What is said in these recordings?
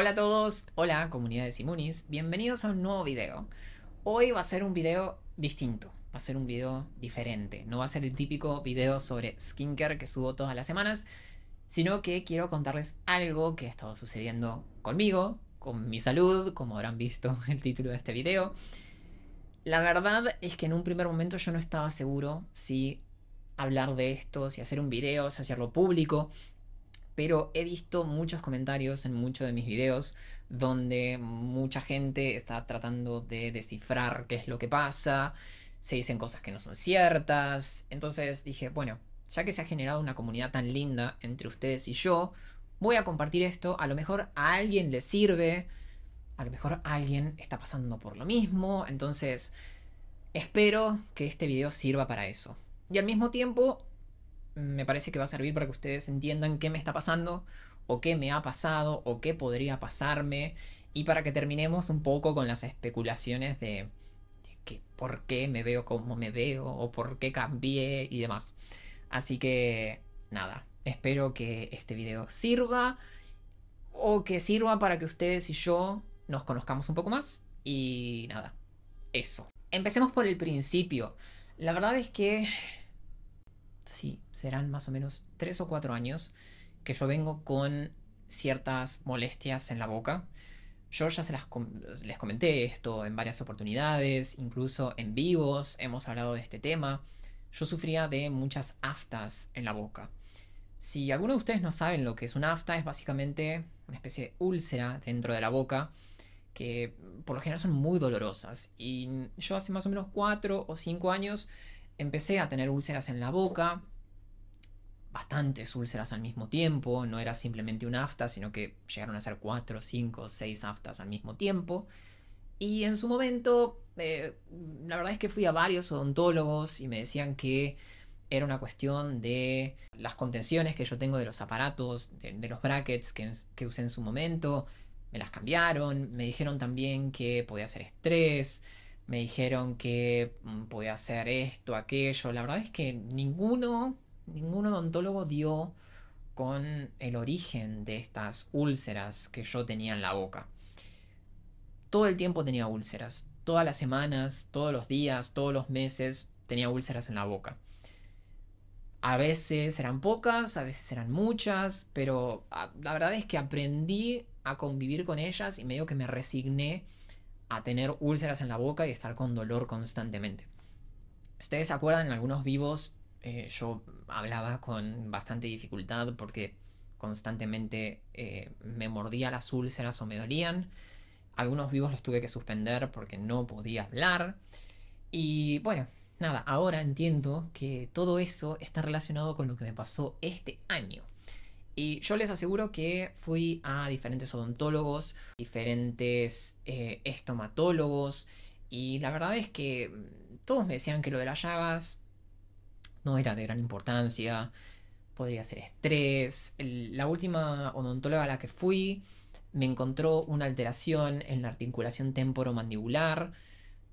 Hola a todos, hola comunidad de Simunis, bienvenidos a un nuevo video. Hoy va a ser un video distinto, va a ser un video diferente. No va a ser el típico video sobre skincare que subo todas las semanas, sino que quiero contarles algo que ha estado sucediendo conmigo, con mi salud, como habrán visto el título de este video. La verdad es que en un primer momento yo no estaba seguro si hablar de esto, si hacer un video, si hacerlo público pero he visto muchos comentarios en muchos de mis videos donde mucha gente está tratando de descifrar qué es lo que pasa, se dicen cosas que no son ciertas, entonces dije, bueno, ya que se ha generado una comunidad tan linda entre ustedes y yo, voy a compartir esto, a lo mejor a alguien le sirve, a lo mejor alguien está pasando por lo mismo, entonces espero que este video sirva para eso. Y al mismo tiempo me parece que va a servir para que ustedes entiendan qué me está pasando o qué me ha pasado o qué podría pasarme y para que terminemos un poco con las especulaciones de, que, por qué me veo como me veo o por qué cambié y demás. Así que nada, espero que este video sirva o que sirva para que ustedes y yo nos conozcamos un poco más y nada, eso. Empecemos por el principio. La verdad es que sí, serán más o menos tres o cuatro años que yo vengo con ciertas molestias en la boca. Yo ya se las les comenté esto en varias oportunidades, incluso en vivos hemos hablado de este tema. Yo sufría de muchas aftas en la boca. Si alguno de ustedes no saben lo que es una afta, es básicamente una especie de úlcera dentro de la boca que por lo general son muy dolorosas. Y yo hace más o menos cuatro o cinco años empecé a tener úlceras en la boca, bastantes úlceras al mismo tiempo, no era simplemente un afta, sino que llegaron a ser 4, 5, seis aftas al mismo tiempo. Y en su momento, eh, la verdad es que fui a varios odontólogos y me decían que era una cuestión de las contenciones que yo tengo de los aparatos, de, los brackets que, que usé en su momento, me las cambiaron, me dijeron también que podía ser estrés, me dijeron que podía mm, hacer esto, aquello. La verdad es que ninguno, ningún odontólogo dio con el origen de estas úlceras que yo tenía en la boca. Todo el tiempo tenía úlceras, todas las semanas, todos los días, todos los meses tenía úlceras en la boca. A veces eran pocas, a veces eran muchas, pero ah, la verdad es que aprendí a convivir con ellas y medio que me resigné a tener úlceras en la boca y estar con dolor constantemente. Ustedes se acuerdan, en algunos vivos eh, yo hablaba con bastante dificultad porque constantemente eh, me mordía las úlceras o me dolían. Algunos vivos los tuve que suspender porque no podía hablar. Y bueno, nada, ahora entiendo que todo eso está relacionado con lo que me pasó este año. Y yo les aseguro que fui a diferentes odontólogos, diferentes eh, estomatólogos, y la verdad es que mm, todos me decían que lo de las llagas no era de gran importancia, podría ser estrés. la última odontóloga a la que fui me encontró una alteración en la articulación temporomandibular,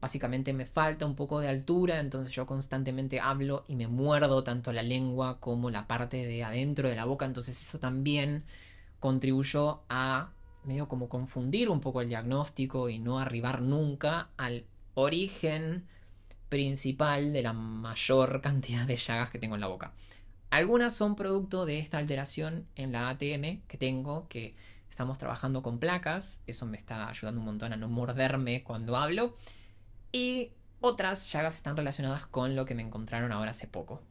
Básicamente me falta un poco de altura, entonces yo constantemente hablo y me muerdo tanto la lengua como la parte de adentro de la boca, entonces eso también contribuyó a medio como confundir un poco el diagnóstico y no arribar nunca al origen principal de la mayor cantidad de llagas que tengo en la boca. Algunas son producto de esta alteración en la ATM que tengo, que estamos trabajando con placas, eso me está ayudando un montón a no morderme cuando hablo. Y otras llagas están relacionadas con lo que me encontraron ahora hace poco.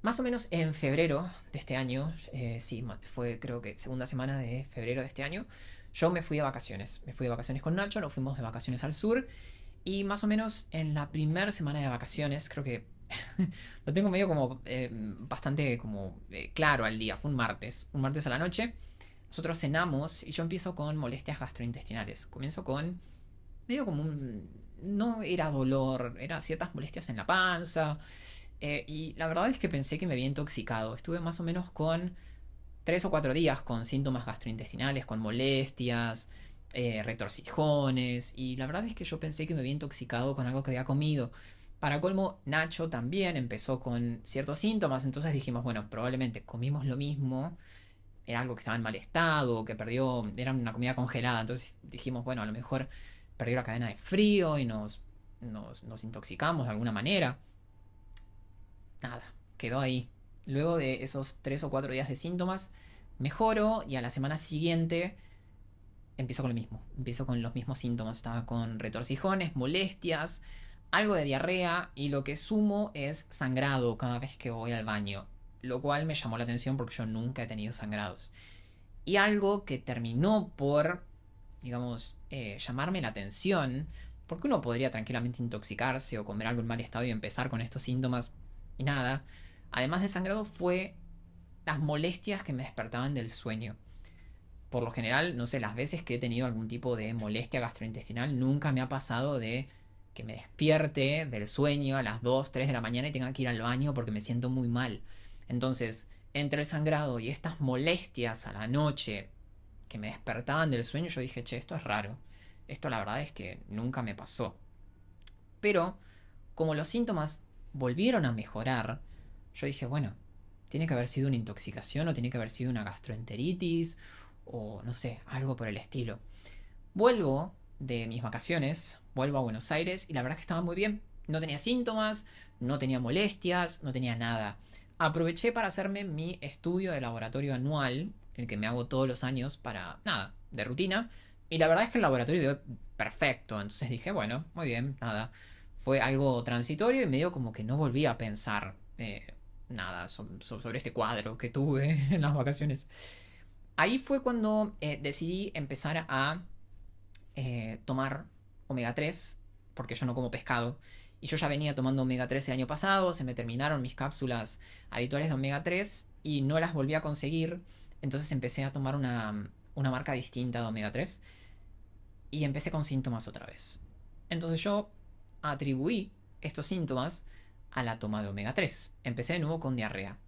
Más o menos en febrero de este año, eh, sí, fue creo que segunda semana de febrero de este año, yo me fui de vacaciones. Me fui de vacaciones con Nacho, nos fuimos de vacaciones al sur y más o menos en la primera semana de vacaciones, creo que lo tengo medio como eh, bastante como eh, claro al día, fue un martes, un martes a la noche, nosotros cenamos y yo empiezo con molestias gastrointestinales, comienzo con medio como un... No era dolor, eran ciertas molestias en la panza. Eh, y la verdad es que pensé que me había intoxicado. Estuve más o menos con tres o cuatro días con síntomas gastrointestinales, con molestias, eh, retorcijones. Y la verdad es que yo pensé que me había intoxicado con algo que había comido. Para colmo, Nacho también empezó con ciertos síntomas, entonces dijimos, bueno, probablemente comimos lo mismo, era algo que estaba en mal estado, que perdió, era una comida congelada, entonces dijimos, bueno, a lo mejor perdió la cadena de frío y nos, nos, intoxicamos de alguna manera. Nada, quedó ahí. Luego de esos tres o cuatro días de síntomas, mejoro y a la semana siguiente empiezo con lo mismo. Empiezo con los mismos síntomas. Estaba con retorcijones, molestias, algo de diarrea y lo que sumo es sangrado cada vez que voy al baño. Lo cual me llamó la atención porque yo nunca he tenido sangrados. Y algo que terminó por digamos, eh, llamarme la atención, porque uno podría tranquilamente intoxicarse o comer algo en mal estado y empezar con estos síntomas y nada. Además del sangrado fue las molestias que me despertaban del sueño. Por lo general, no sé, las veces que he tenido algún tipo de molestia gastrointestinal, nunca me ha pasado de que me despierte del sueño a las 2, 3 de la mañana y tenga que ir al baño porque me siento muy mal. Entonces, entre el sangrado y estas molestias a la noche, que me despertaban del sueño, yo dije, che, esto es raro. Esto la verdad es que nunca me pasó. Pero, como los síntomas volvieron a mejorar, yo dije, bueno, tiene que haber sido una intoxicación o tiene que haber sido una gastroenteritis o no sé, algo por el estilo. Vuelvo de mis vacaciones, vuelvo a Buenos Aires y la verdad es que estaba muy bien. No tenía síntomas, no tenía molestias, no tenía nada. Aproveché para hacerme mi estudio de laboratorio anual el que me hago todos los años para nada, de rutina. Y la verdad es que el laboratorio dio perfecto. Entonces dije, bueno, muy bien, nada. Fue algo transitorio y me dio como que no volví a pensar eh, nada sobre, este cuadro que tuve en las vacaciones. Ahí fue cuando eh, decidí empezar a eh, tomar omega 3, porque yo no como pescado. Y yo ya venía tomando omega 3 el año pasado, se me terminaron mis cápsulas habituales de omega 3 y no las volví a conseguir entonces empecé a tomar una, marca distinta de omega 3 y empecé con síntomas otra vez. Entonces yo atribuí estos síntomas a la toma de omega 3. Empecé de nuevo con diarrea.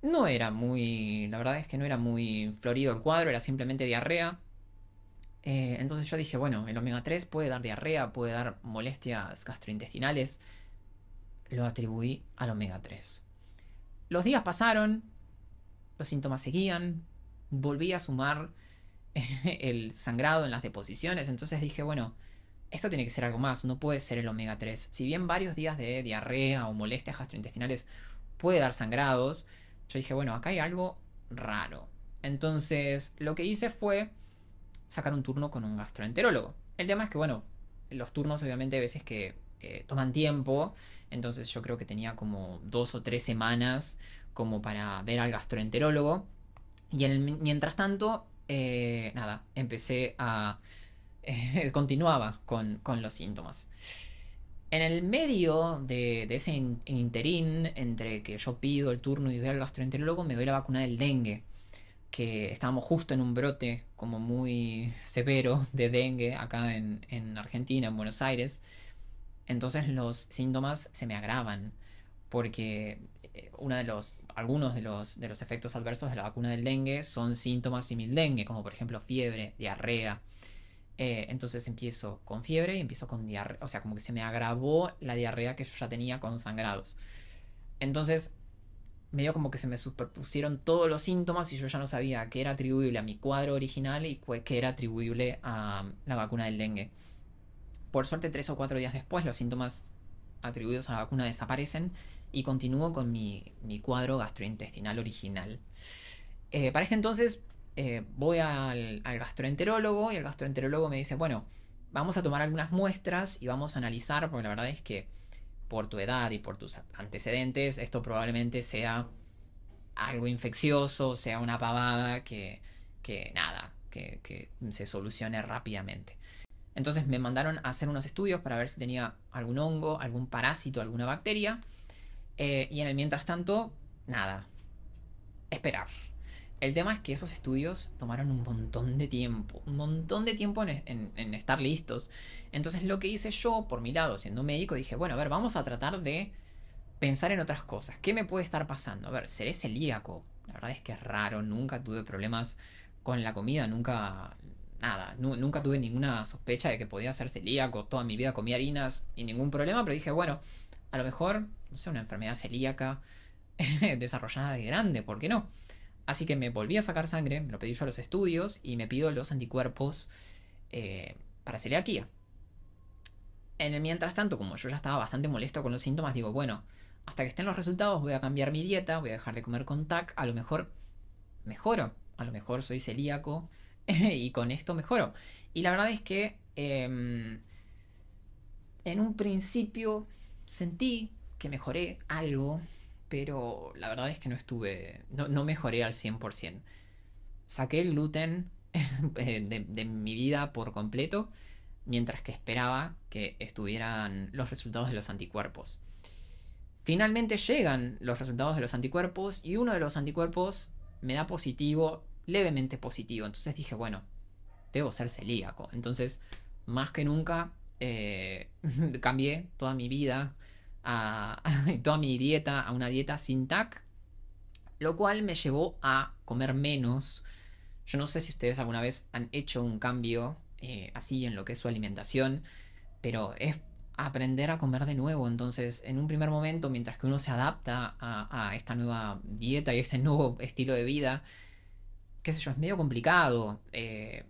No era muy, la verdad es que no era muy florido el cuadro, era simplemente diarrea. Eh, entonces yo dije, bueno, el omega 3 puede dar diarrea, puede dar molestias gastrointestinales. Lo atribuí al omega 3. Los días pasaron, los síntomas seguían, volví a sumar el sangrado en las deposiciones, entonces dije, bueno, esto tiene que ser algo más, no puede ser el omega 3. Si bien varios días de diarrea o molestias gastrointestinales puede dar sangrados, yo dije, bueno, acá hay algo raro. Entonces, lo que hice fue sacar un turno con un gastroenterólogo. El tema es que, bueno, los turnos obviamente a veces que eh, toman tiempo, entonces yo creo que tenía como dos o tres semanas como para ver al gastroenterólogo. Y mientras tanto, eh, nada, empecé a... Eh, continuaba con, los síntomas. En el medio de, ese interín, entre que yo pido el turno y veo al gastroenterólogo, me doy la vacuna del dengue, que estábamos justo en un brote como muy severo de dengue acá en, en Argentina, en Buenos Aires. Entonces los síntomas se me agravan, porque eh, de los, algunos de los, efectos adversos de la vacuna del dengue son síntomas simil dengue, como por ejemplo fiebre, diarrea. Eh, entonces empiezo con fiebre y empiezo con diarrea, o sea, como que se me agravó la diarrea que yo ya tenía con sangrados. Entonces, medio como que se me superpusieron todos los síntomas y yo ya no sabía qué era atribuible a mi cuadro original y qué era atribuible a mm, la vacuna del dengue. Por suerte, tres o cuatro días después, los síntomas atribuidos a la vacuna desaparecen y continúo con mi, cuadro gastrointestinal original. Eh, para este entonces eh, voy al, gastroenterólogo y el gastroenterólogo me dice, bueno, vamos a tomar algunas muestras y vamos a analizar, porque la verdad es que por tu edad y por tus antecedentes, esto probablemente sea algo infeccioso, sea una pavada que, nada, que, que se solucione rápidamente. Entonces me mandaron a hacer unos estudios para ver si tenía algún hongo, algún parásito, alguna bacteria. Eh, y en el mientras tanto, nada. Esperar. El tema es que esos estudios tomaron un montón de tiempo, un montón de tiempo en, estar listos. Entonces lo que hice yo, por mi lado, siendo médico, dije, bueno, a ver, vamos a tratar de pensar en otras cosas. ¿Qué me puede estar pasando? A ver, seré celíaco. La verdad es que es raro, nunca tuve problemas con la comida, nunca... Nada, nunca tuve ninguna sospecha de que podía ser celíaco. Toda mi vida comía harinas y ningún problema, pero dije, bueno, a lo mejor no sé, una enfermedad celíaca desarrollada de grande, ¿por qué no? Así que me volví a sacar sangre, me lo pedí yo a los estudios y me pido los anticuerpos eh, para celiaquía. En el mientras tanto, como yo ya estaba bastante molesto con los síntomas, digo, bueno, hasta que estén los resultados voy a cambiar mi dieta, voy a dejar de comer con TAC, a lo mejor mejoro, a lo mejor soy celíaco y con esto mejoro. Y la verdad es que em, en un principio sentí que mejoré algo, pero la verdad es que no estuve, no, mejoré al 100%. Saqué el gluten eh, de, mi vida por completo, mientras que esperaba que estuvieran los resultados de los anticuerpos. Finalmente llegan los resultados de los anticuerpos y uno de los anticuerpos me da positivo, levemente positivo. Entonces dije, bueno, debo ser celíaco. Entonces, más que nunca, eh, cambié toda mi vida a, toda mi dieta a una dieta sin TAC, lo cual me llevó a comer menos. Yo no sé si ustedes alguna vez han hecho un cambio eh, así en lo que es su alimentación, pero es aprender a comer de nuevo. Entonces, en un primer momento, mientras que uno se adapta a, esta nueva dieta y este nuevo estilo de vida, qué sé yo, es medio complicado. Eh,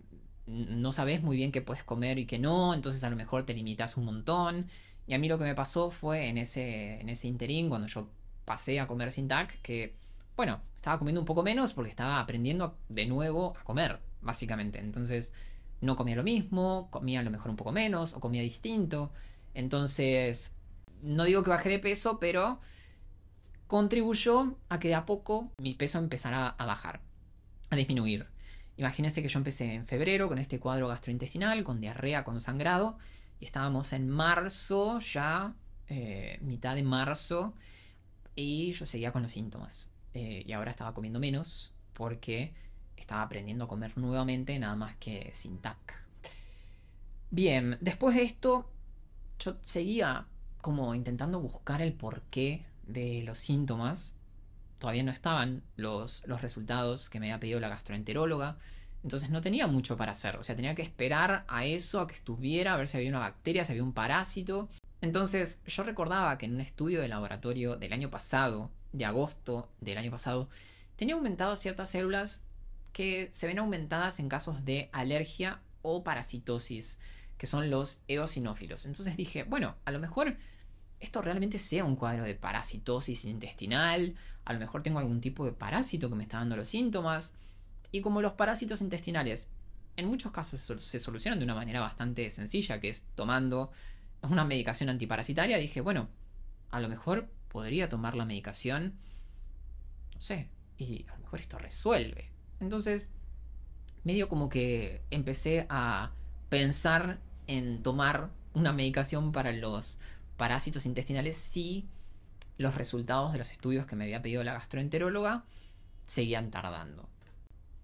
no sabes muy bien qué puedes comer y qué no, entonces a lo mejor te limitas un montón. Y a mí lo que me pasó fue en ese, en ese interín, cuando yo pasé a comer sin TAC, que, bueno, estaba comiendo un poco menos porque estaba aprendiendo de nuevo a comer, básicamente. Entonces, no comía lo mismo, comía a lo mejor un poco menos o comía distinto. Entonces, no digo que bajé de peso, pero contribuyó a que de a poco mi peso empezara a bajar, a disminuir. Imagínense que yo empecé en febrero con este cuadro gastrointestinal, con diarrea, con sangrado, estábamos en marzo ya, eh, mitad de marzo, y yo seguía con los síntomas. Eh, y ahora estaba comiendo menos porque estaba aprendiendo a comer nuevamente, nada más que sin tac. Bien, después de esto, yo seguía como intentando buscar el porqué de los síntomas. Todavía no estaban los resultados que me había pedido la gastroenteróloga. Entonces no tenía mucho para hacer, o sea, tenía que esperar a eso, a que estuviera, a ver si había una bacteria, si había un parásito. Entonces yo recordaba que en un estudio de laboratorio del año pasado, de agosto del año pasado, tenía aumentado ciertas células que se ven aumentadas en casos de alergia o parasitosis, que son los eosinófilos. Entonces dije, bueno, a lo mejor esto realmente sea un cuadro de parasitosis intestinal, a lo mejor tengo algún tipo de parásito que me está dando los síntomas, y como los parásitos intestinales, en muchos casos se solucionan de una manera bastante sencilla, que es tomando una medicación antiparasitaria, dije, bueno, a lo mejor podría tomar la medicación, no sé, y a lo mejor esto resuelve. Entonces, medio como que empecé a pensar en tomar una medicación para los parásitos intestinales si los resultados de los estudios que me había pedido la gastroenteróloga seguían tardando.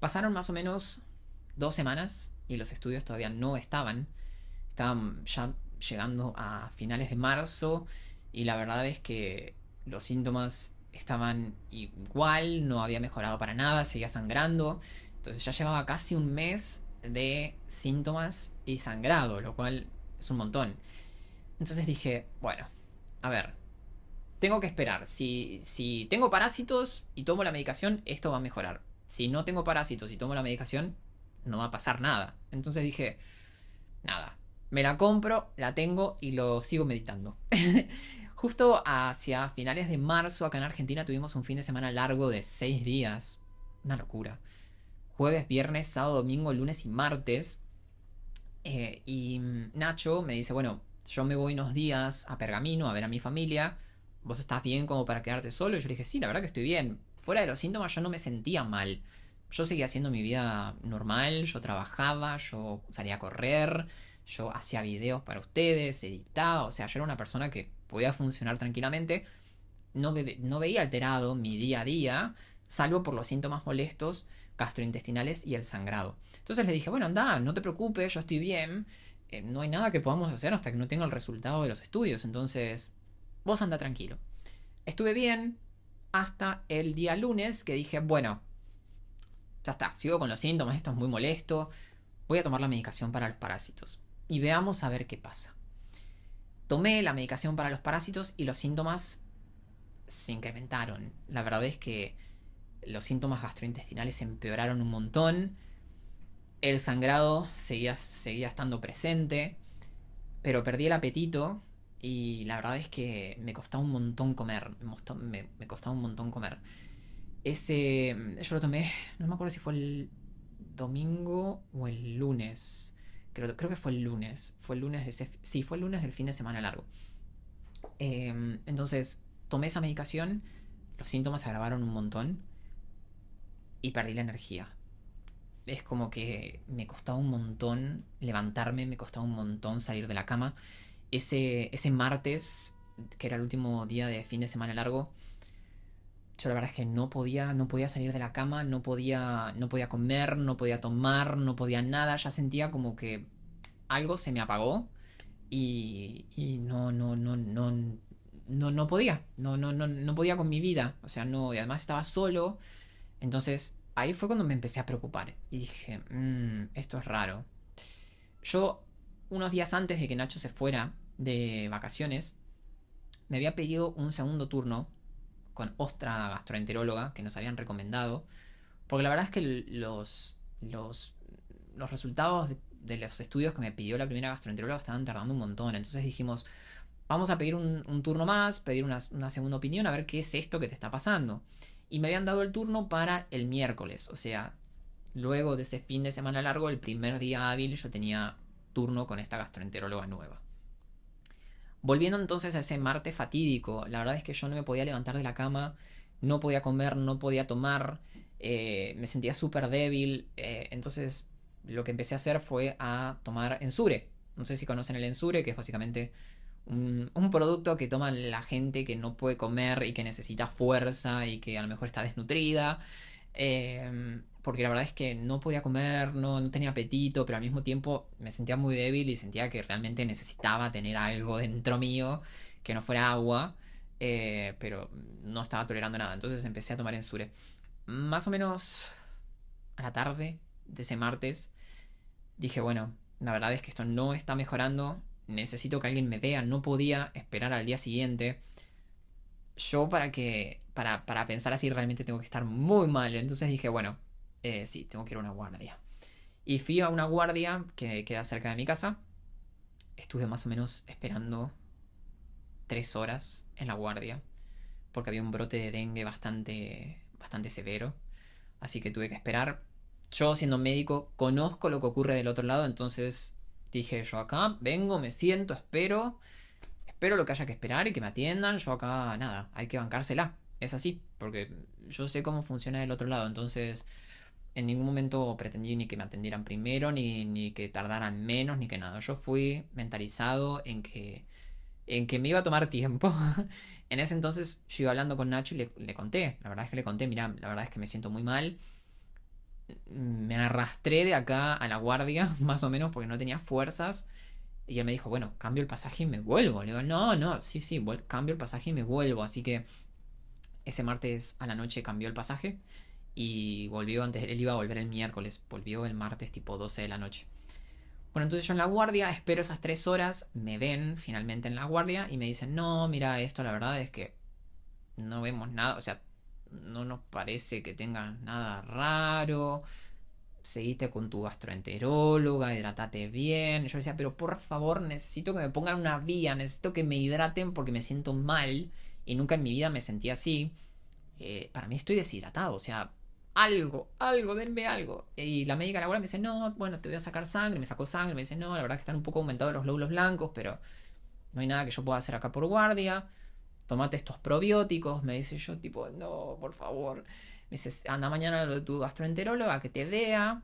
Pasaron más o menos dos semanas y los estudios todavía no estaban. Estaban ya llegando a finales de marzo y la verdad es que los síntomas estaban igual, no había mejorado para nada, seguía sangrando. Entonces ya llevaba casi un mes de síntomas y sangrado, lo cual es un montón. Entonces dije, bueno, a ver, tengo que esperar. Si, tengo parásitos y tomo la medicación, esto va a mejorar si no tengo parásitos y tomo la medicación, no va a pasar nada. Entonces dije, nada, me la compro, la tengo y lo sigo meditando. Justo hacia finales de marzo acá en Argentina tuvimos un fin de semana largo de seis días. Una locura. Jueves, viernes, sábado, domingo, lunes y martes. Eh, y Nacho me dice, bueno, yo me voy unos días a Pergamino a ver a mi familia. ¿Vos estás bien como para quedarte solo? Y yo le dije, sí, la verdad que estoy bien fuera de los síntomas yo no me sentía mal. Yo seguía haciendo mi vida normal, yo trabajaba, yo salía a correr, yo hacía videos para ustedes, editaba, o sea, yo era una persona que podía funcionar tranquilamente, no, veía alterado mi día a día, salvo por los síntomas molestos gastrointestinales y el sangrado. Entonces le dije, bueno, anda, no te preocupes, yo estoy bien, eh, no hay nada que podamos hacer hasta que no tenga el resultado de los estudios, entonces vos anda tranquilo. Estuve bien, hasta el día lunes que dije, bueno, ya está, sigo con los síntomas, esto es muy molesto, voy a tomar la medicación para los parásitos y veamos a ver qué pasa. Tomé la medicación para los parásitos y los síntomas se incrementaron. La verdad es que los síntomas gastrointestinales empeoraron un montón. El sangrado seguía, seguía estando presente, pero perdí el apetito y la verdad es que me costaba un montón comer. Me, costaba un montón comer. Ese. Mm, yo lo tomé. No me acuerdo si fue el domingo o el lunes. Creo, creo que fue el lunes. Fue el lunes de ese, Sí, fue el lunes del fin de semana largo. Em, entonces, tomé esa medicación. Los síntomas se agravaron un montón. Y perdí la energía. Es como que me costaba un montón levantarme, me costaba un montón salir de la cama ese, martes, que era el último día de fin de semana largo, yo la verdad es que no podía, no podía salir de la cama, no podía, no podía comer, no podía tomar, no podía nada, ya sentía como que algo se me apagó y, y no, no, no, no, no, no podía, no, no, no, no podía con mi vida, o sea, no, y además estaba solo, entonces ahí fue cuando me empecé a preocupar y dije, mm, esto es raro. Yo, unos días antes de que Nacho se fuera, de vacaciones, me había pedido un segundo turno con otra gastroenteróloga que nos habían recomendado, porque la verdad es que los, los, resultados de, los estudios que me pidió la primera gastroenteróloga estaban tardando un montón, entonces dijimos, vamos a pedir un, turno más, pedir una, una, segunda opinión, a ver qué es esto que te está pasando. Y me habían dado el turno para el miércoles, o sea, luego de ese fin de semana largo, el primer día hábil yo tenía turno con esta gastroenteróloga nueva. Volviendo entonces a ese martes fatídico, la verdad es que yo no me podía levantar de la cama, no podía comer, no podía tomar, eh, me sentía súper débil, eh, entonces lo que empecé a hacer fue a tomar ensure. No sé si conocen el ensure, que es básicamente un, producto que toma la gente que no puede comer y que necesita fuerza y que a lo mejor está desnutrida. Eh, porque la verdad es que no podía comer, no, tenía apetito, pero al mismo tiempo me sentía muy débil y sentía que realmente necesitaba tener algo dentro mío que no fuera agua, eh, pero no estaba tolerando nada. Entonces empecé a tomar ensure. Más o menos a la tarde de ese martes dije, bueno, la verdad es que esto no está mejorando, necesito que alguien me vea, no podía esperar al día siguiente. Yo para que, para pensar así realmente tengo que estar muy mal. Entonces dije, bueno, eh, sí, tengo que ir a una guardia. Y fui a una guardia que queda cerca de mi casa. Estuve más o menos esperando tres horas en la guardia, porque había un brote de dengue bastante, bastante severo. Así que tuve que esperar. Yo, siendo médico, conozco lo que ocurre del otro lado, entonces dije, yo acá vengo, me siento, espero, espero lo que haya que esperar y que me atiendan. Yo acá, nada, hay que bancársela. Es así, porque yo sé cómo funciona del otro lado, entonces en ningún momento pretendí ni que me atendieran primero, ni, que tardaran menos, ni que nada. Yo fui mentalizado en que, en que me iba a tomar tiempo. en ese entonces yo iba hablando con Nacho y le, le, conté, la verdad es que le conté, mira, la verdad es que me siento muy mal. Me arrastré de acá a la guardia, más o menos, porque no tenía fuerzas. Y él me dijo, bueno, cambio el pasaje y me vuelvo. Le digo, no, no, sí, sí, cambio el pasaje y me vuelvo. Así que ese martes a la noche cambió el pasaje y volvió antes, él iba a volver el miércoles, volvió el martes tipo 12 de la noche. Bueno, entonces yo en la guardia espero esas tres horas, me ven finalmente en la guardia y me dicen, no, mira, esto la verdad es que no vemos nada, o sea, no nos parece que tengas nada raro, seguiste con tu gastroenteróloga, hidratate bien. Yo decía, pero por favor, necesito que me pongan una vía, necesito que me hidraten porque me siento mal y nunca en mi vida me sentí así. Eh, para mí estoy deshidratado, o sea, algo, algo, denme algo. Y la médica laboral me dice, no, bueno, te voy a sacar sangre, me sacó sangre, me dice, no, la verdad que están un poco aumentados los glóbulos blancos, pero no hay nada que yo pueda hacer acá por guardia. Tomate estos probióticos, me dice yo, tipo, no, por favor. Me dice, anda mañana a lo de tu gastroenteróloga que te vea.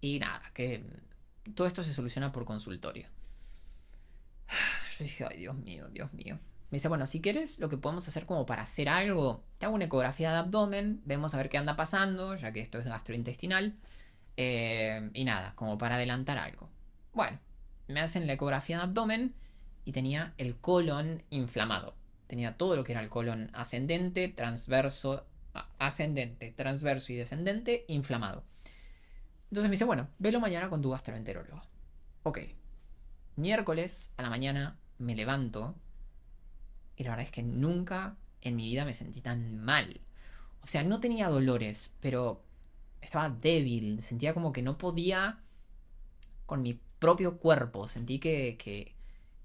Y nada, que todo esto se soluciona por consultorio. Yo dije, ay, Dios mío, Dios mío. Me dice, bueno, si quieres, lo que podemos hacer como para hacer algo, te hago una ecografía de abdomen, vemos a ver qué anda pasando, ya que esto es gastrointestinal. Eh, y nada, como para adelantar algo. Bueno, me hacen la ecografía de abdomen y tenía el colon inflamado. Tenía todo lo que era el colon ascendente, transverso, ascendente, transverso y descendente, inflamado. Entonces me dice, bueno, velo mañana con tu gastroenterólogo. Ok. Miércoles a la mañana me levanto y la verdad es que nunca en mi vida me sentí tan mal. O sea, no tenía dolores, pero estaba débil. Sentía como que no podía con mi propio cuerpo. Sentí que,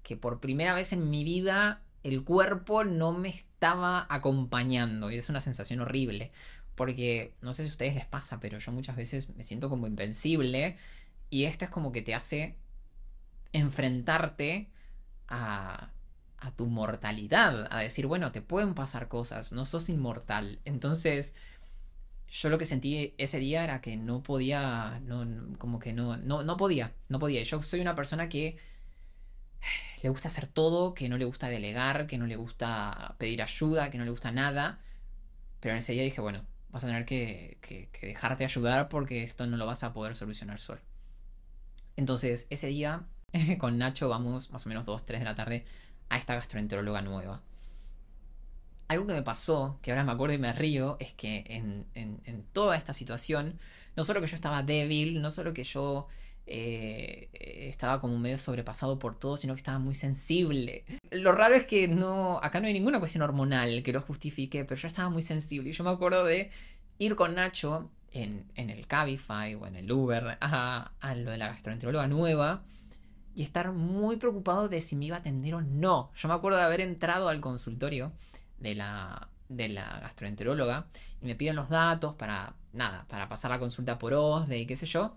que, por primera vez en mi vida el cuerpo no me estaba acompañando. Y es una sensación horrible. Porque no sé si a ustedes les pasa, pero yo muchas veces me siento como invencible. Y esto es como que te hace enfrentarte a, a tu mortalidad, a decir, bueno, te pueden pasar cosas, no sos inmortal. Entonces, yo lo que sentí ese día era que no podía, no, como que no, no, podía, no podía. Yo soy una persona que le gusta hacer todo, que no le gusta delegar, que no le gusta pedir ayuda, que no le gusta nada. Pero en ese día dije, bueno, vas a tener que, dejarte ayudar porque esto no lo vas a poder solucionar solo. Entonces, ese día con Nacho vamos más o menos 2, 3 de la tarde a esta gastroenteróloga nueva. Algo que me pasó, que ahora me acuerdo y me río, es que en, toda esta situación, no solo que yo estaba débil, no solo que yo eh, estaba como medio sobrepasado por todo, sino que estaba muy sensible. Lo raro es que no, acá no hay ninguna cuestión hormonal que lo justifique, pero yo estaba muy sensible. Y yo me acuerdo de ir con Nacho en, el Cabify o en el Uber a, a lo de la gastroenteróloga nueva y estar muy preocupado de si me iba a atender o no. Yo me acuerdo de haber entrado al consultorio de la, de la gastroenteróloga y me piden los datos para, nada, para pasar la consulta por OSDE y qué sé yo.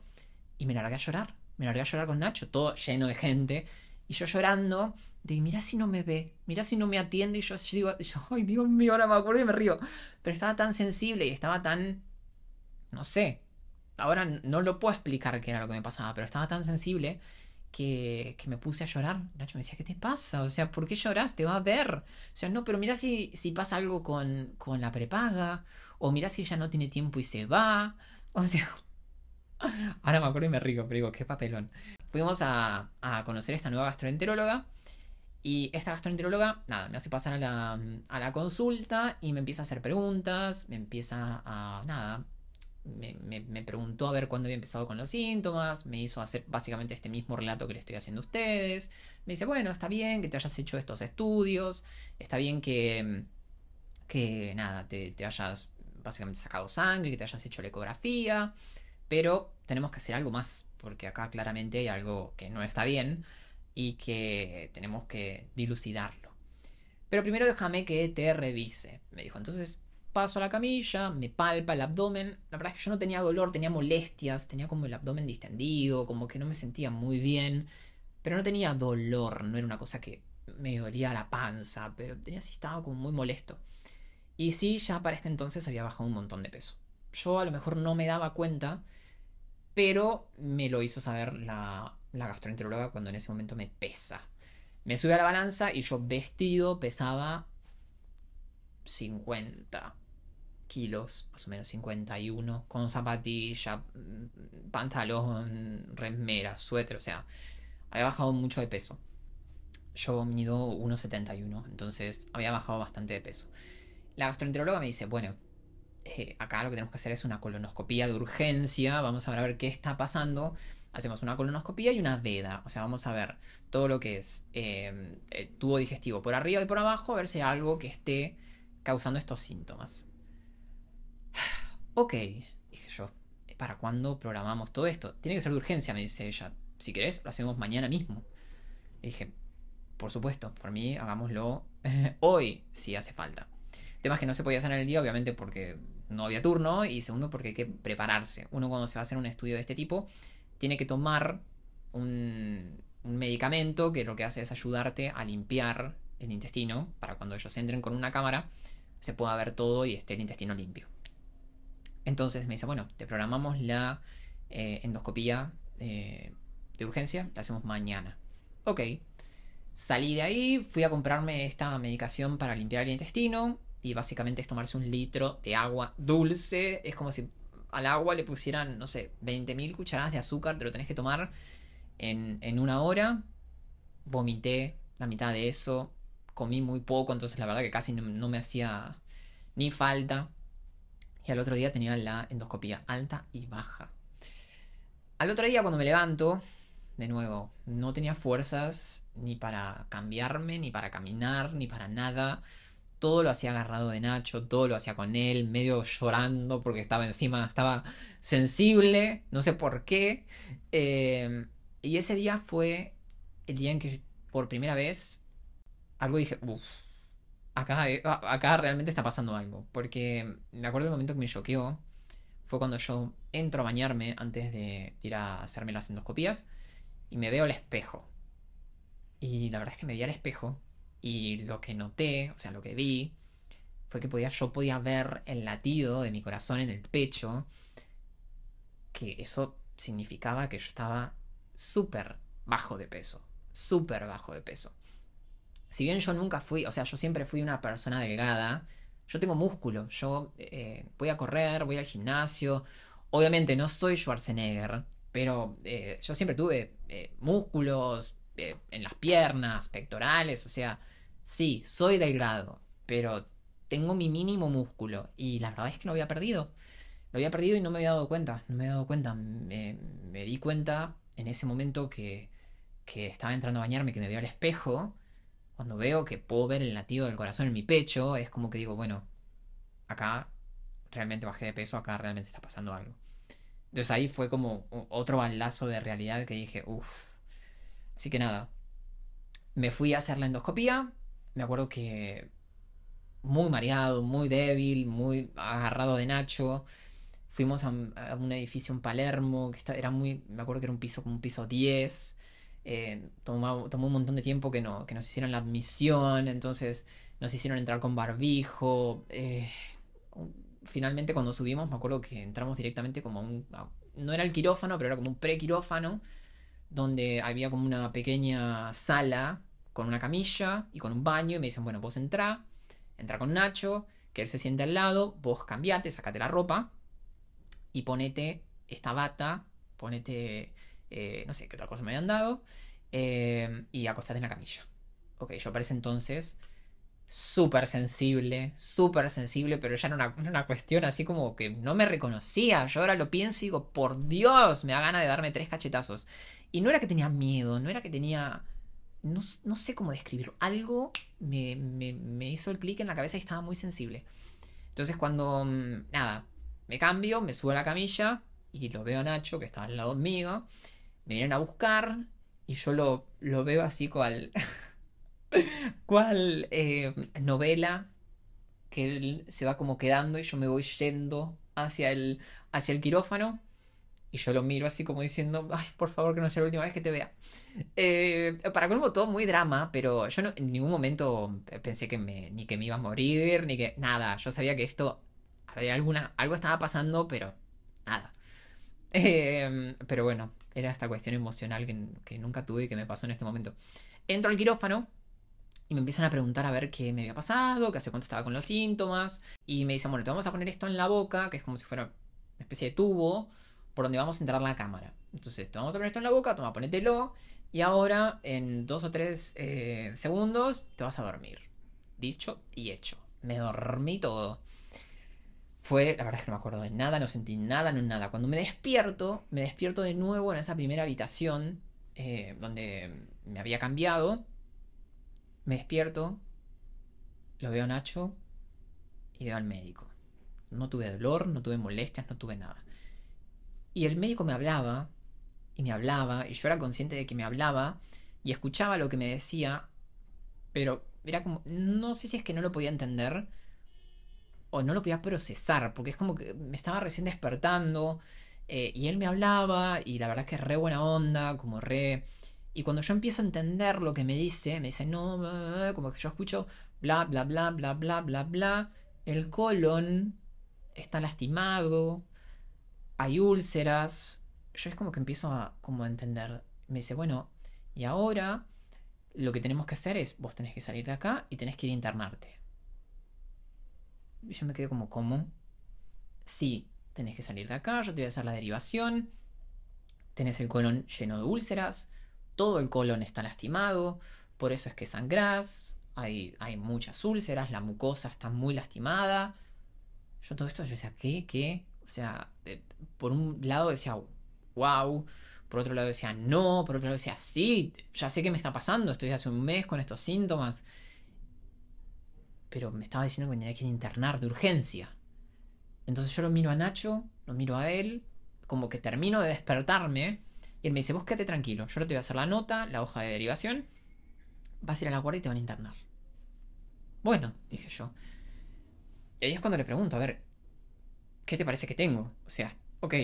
Y me largué a llorar. Me largué a llorar con Nacho, todo lleno de gente. Y yo llorando, de mira si no me ve, Mira si no me atiende. Y yo, digo, ay Dios mío, ahora me acuerdo y me río. Pero estaba tan sensible y estaba tan, no sé, ahora no lo puedo explicar qué era lo que me pasaba, pero estaba tan sensible que, me puse a llorar. Nacho me decía, ¿qué te pasa? O sea, ¿por qué lloras? Te va a ver. O sea, no, pero mira si, si pasa algo con, la prepaga, o mira si ella no tiene tiempo y se va. O sea, ahora me acuerdo y me río, pero digo, qué papelón. Fuimos a, conocer a esta nueva gastroenteróloga. Y esta gastroenteróloga, nada, me hace pasar a la, a la consulta y me empieza a hacer preguntas, me empieza a, nada, me, preguntó a ver cuándo había empezado con los síntomas, me hizo hacer básicamente este mismo relato que le estoy haciendo a ustedes, me dice, bueno, está bien que te hayas hecho estos estudios, está bien que, que nada, te, te hayas básicamente sacado sangre, que te hayas hecho la ecografía, pero tenemos que hacer algo más, porque acá claramente hay algo que no está bien y que tenemos que dilucidarlo. Pero primero déjame que te revise, me dijo. Entonces paso a la camilla, me palpa el abdomen. La verdad es que yo no tenía dolor, tenía molestias, tenía como el abdomen distendido, como que no me sentía muy bien, pero no tenía dolor, no era una cosa que me dolía la panza, pero tenía sí estaba como muy molesto. Y sí, ya para este entonces había bajado un montón de peso. Yo a lo mejor no me daba cuenta, pero me lo hizo saber la, la gastroenteróloga cuando en ese momento me pesa. Me subí a la balanza y yo vestido pesaba 50 kilos, más o menos 51, con zapatilla, mm, pantalón, remera, suéter, o sea, había bajado mucho de peso. Yo mido 1,71, entonces había bajado bastante de peso. La gastroenteróloga me dice, bueno, eh, acá lo que tenemos que hacer es una colonoscopía de urgencia, vamos a ver qué está pasando. Hacemos una colonoscopía y una veda, o sea, vamos a ver todo lo que es eh, eh, tubo digestivo por arriba y por abajo, a ver si hay algo que esté causando estos síntomas. Ok, dije yo, ¿para cuándo programamos todo esto? Tiene que ser de urgencia, me dice ella. Si querés, lo hacemos mañana mismo. dije, por supuesto, por mí hagámoslo hoy, si hace falta. Temas que no se podía hacer en el día, obviamente, porque no había turno, y segundo, porque hay que prepararse. Uno cuando se va a hacer un estudio de este tipo, tiene que tomar un medicamento que lo que hace es ayudarte a limpiar el intestino, para cuando ellos entren con una cámara, se pueda ver todo y esté el intestino limpio. Entonces me dice, bueno, te programamos la eh, endoscopía eh, de urgencia, la hacemos mañana. Ok, salí de ahí, fui a comprarme esta medicación para limpiar el intestino y básicamente es tomarse un litro de agua dulce, es como si al agua le pusieran, no sé, 20.000 cucharadas de azúcar, te lo tenés que tomar en, una hora, vomité la mitad de eso, comí muy poco, entonces la verdad que casi no me hacía ni falta y al otro día tenía la endoscopía alta y baja. Al otro día cuando me levanto, de nuevo, no tenía fuerzas ni para cambiarme, ni para caminar, ni para nada. Todo lo hacía agarrado de Nacho, todo lo hacía con él, medio llorando porque estaba encima, estaba sensible, no sé por qué. Em, y ese día fue el día en que por primera vez algo dije, uff, acá, e, realmente está pasando algo. Porque me acuerdo el momento que me choqueó fue cuando yo entro a bañarme antes de ir a hacerme las endoscopías y me veo al espejo. Y la verdad es que me vi al espejo y lo que noté, o sea, lo que vi, fue que podía, yo podía ver el latido de mi corazón en el pecho, que eso significaba que yo estaba súper bajo de peso, súper bajo de peso si bien yo nunca fui, o sea, yo siempre fui una persona delgada, yo tengo músculo, yo eh, voy a correr, voy al gimnasio, obviamente no soy Schwarzenegger, pero eh, yo siempre tuve eh, músculos en las piernas, pectorales, o sea, sí, soy delgado, pero tengo mi mínimo músculo y la verdad es que lo había perdido, lo había perdido y no me había dado cuenta, no me había dado cuenta, me, di cuenta en ese momento que, que estaba entrando a bañarme, que me vio al espejo, cuando veo que puedo ver el latido del corazón en mi pecho, es como que digo, bueno, acá realmente bajé de peso, acá realmente está pasando algo. Entonces ahí fue como otro balazo de realidad que dije, uff. Así que nada, me fui a hacer la endoscopía, me acuerdo que muy mareado, muy débil, muy agarrado de Nacho. Fuimos a un, edificio en Palermo, que era muy, me acuerdo que era un piso como un piso 10 eh, tomó, un montón de tiempo que, no, que nos hicieron la admisión, entonces nos hicieron entrar con barbijo. Eh, finalmente cuando subimos me acuerdo que entramos directamente como un... no era el quirófano, pero era como un pre-quirófano, donde había como una pequeña sala con una camilla y con un baño y me dicen, bueno, vos entra entra con Nacho, que él se siente al lado, vos cambiate, sacate la ropa y ponete esta bata, ponete eh, no sé qué otra cosa me habían dado, eh, y acostate en la camilla. Ok, yo aparece entonces súper sensible, súper sensible, pero ya era una, una, cuestión así como que no me reconocía. Yo ahora lo pienso y digo, por Dios, me da gana de darme tres cachetazos. Y no era que tenía miedo, no era que tenía... No, sé cómo describirlo. Algo me, me hizo el clic en la cabeza y estaba muy sensible. Entonces cuando... Mm, nada, me cambio, me subo a la camilla y lo veo a Nacho que estaba al lado mío me vienen a buscar y yo lo, veo así cual, cual eh, novela que él se va como quedando y yo me voy yendo hacia el, hacia el quirófano. Y yo lo miro así como diciendo, ay, por favor que no sea la última vez que te vea. Eh, para colmo todo muy drama, pero yo en ningún momento pensé que me, ni que me iba a morir, ni que nada. Yo sabía que esto, había alguna, algo estaba pasando, pero nada. Em, pero bueno, era esta cuestión emocional que, nunca tuve y que me pasó en este momento. Entro al quirófano y me empiezan a preguntar a ver qué me había pasado, qué hace cuánto estaba con los síntomas. Y me dicen, bueno, te vamos a poner esto en la boca, que es como si fuera una especie de tubo por donde vamos a entrar la cámara. Entonces, te vamos a poner esto en la boca, toma, ponételo. Y ahora, en dos o tres eh, segundos, te vas a dormir. Dicho y hecho. Me dormí todo fue, la verdad es que no me acuerdo de nada, no sentí nada, no nada. Cuando me despierto, me despierto de nuevo en esa primera habitación eh, donde me había cambiado. Me despierto, lo veo a Nacho y veo al médico. No tuve dolor, no tuve molestias, no tuve nada. Y el médico me hablaba, y me hablaba, y yo era consciente de que me hablaba, y escuchaba lo que me decía, pero era como, no sé si es que no lo podía entender, o no lo podía procesar, porque es como que me estaba recién despertando eh, y él me hablaba y la verdad es que es re buena onda, como re... Y cuando yo empiezo a entender lo que me dice, me dice, no, como que yo escucho bla, bla, bla, bla, bla, bla, bla, el colon está lastimado, hay úlceras, yo es como que empiezo a como a entender, me dice, bueno, y ahora lo que tenemos que hacer es, vos tenés que salir de acá y tenés que ir a internarte yo me quedé como, ¿cómo? Sí, tenés que salir de acá, yo te voy a hacer la derivación, tenés el colon lleno de úlceras, todo el colon está lastimado, por eso es que sangrás, hay, hay muchas úlceras, la mucosa está muy lastimada. Yo todo esto, yo decía, ¿qué? ¿Qué? O sea, eh, por un lado decía, wow, por otro lado decía, no, por otro lado decía, sí, ya sé qué me está pasando, estoy hace un mes con estos síntomas pero me estaba diciendo que me tenía que internar de urgencia. Entonces yo lo miro a Nacho, lo miro a él, como que termino de despertarme, y él me dice, vos quédate tranquilo, yo no te voy a hacer la nota, la hoja de derivación, vas a ir a la guardia y te van a internar. Bueno, dije yo. Y ahí es cuando le pregunto, a ver, ¿qué te parece que tengo? O sea, ok,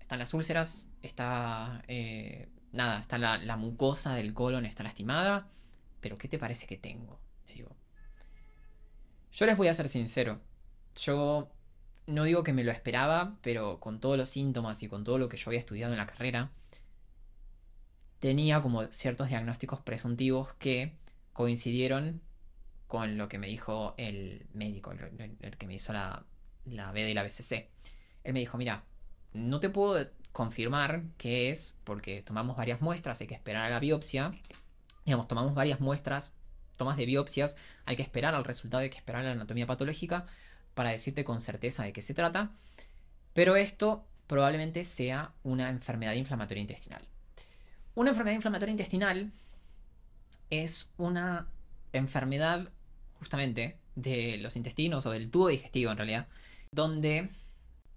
están las úlceras, está... Eh, nada, está la mucosa del colon, está lastimada, pero ¿qué te parece que tengo? Yo les voy a ser sincero. Yo no digo que me lo esperaba, pero con todos los síntomas y con todo lo que yo había estudiado en la carrera, tenía como ciertos diagnósticos presuntivos que coincidieron con lo que me dijo el médico, el, que me hizo la, la B de la BCC. Él me dijo, mira, no te puedo confirmar qué es porque tomamos varias muestras, hay que esperar a la biopsia. Digamos, tomamos varias muestras más de biopsias, hay que esperar al resultado, hay que esperar la anatomía patológica para decirte con certeza de qué se trata. Pero esto probablemente sea una enfermedad inflamatoria intestinal. Una enfermedad inflamatoria intestinal es una enfermedad justamente de los intestinos o del tubo digestivo en realidad, donde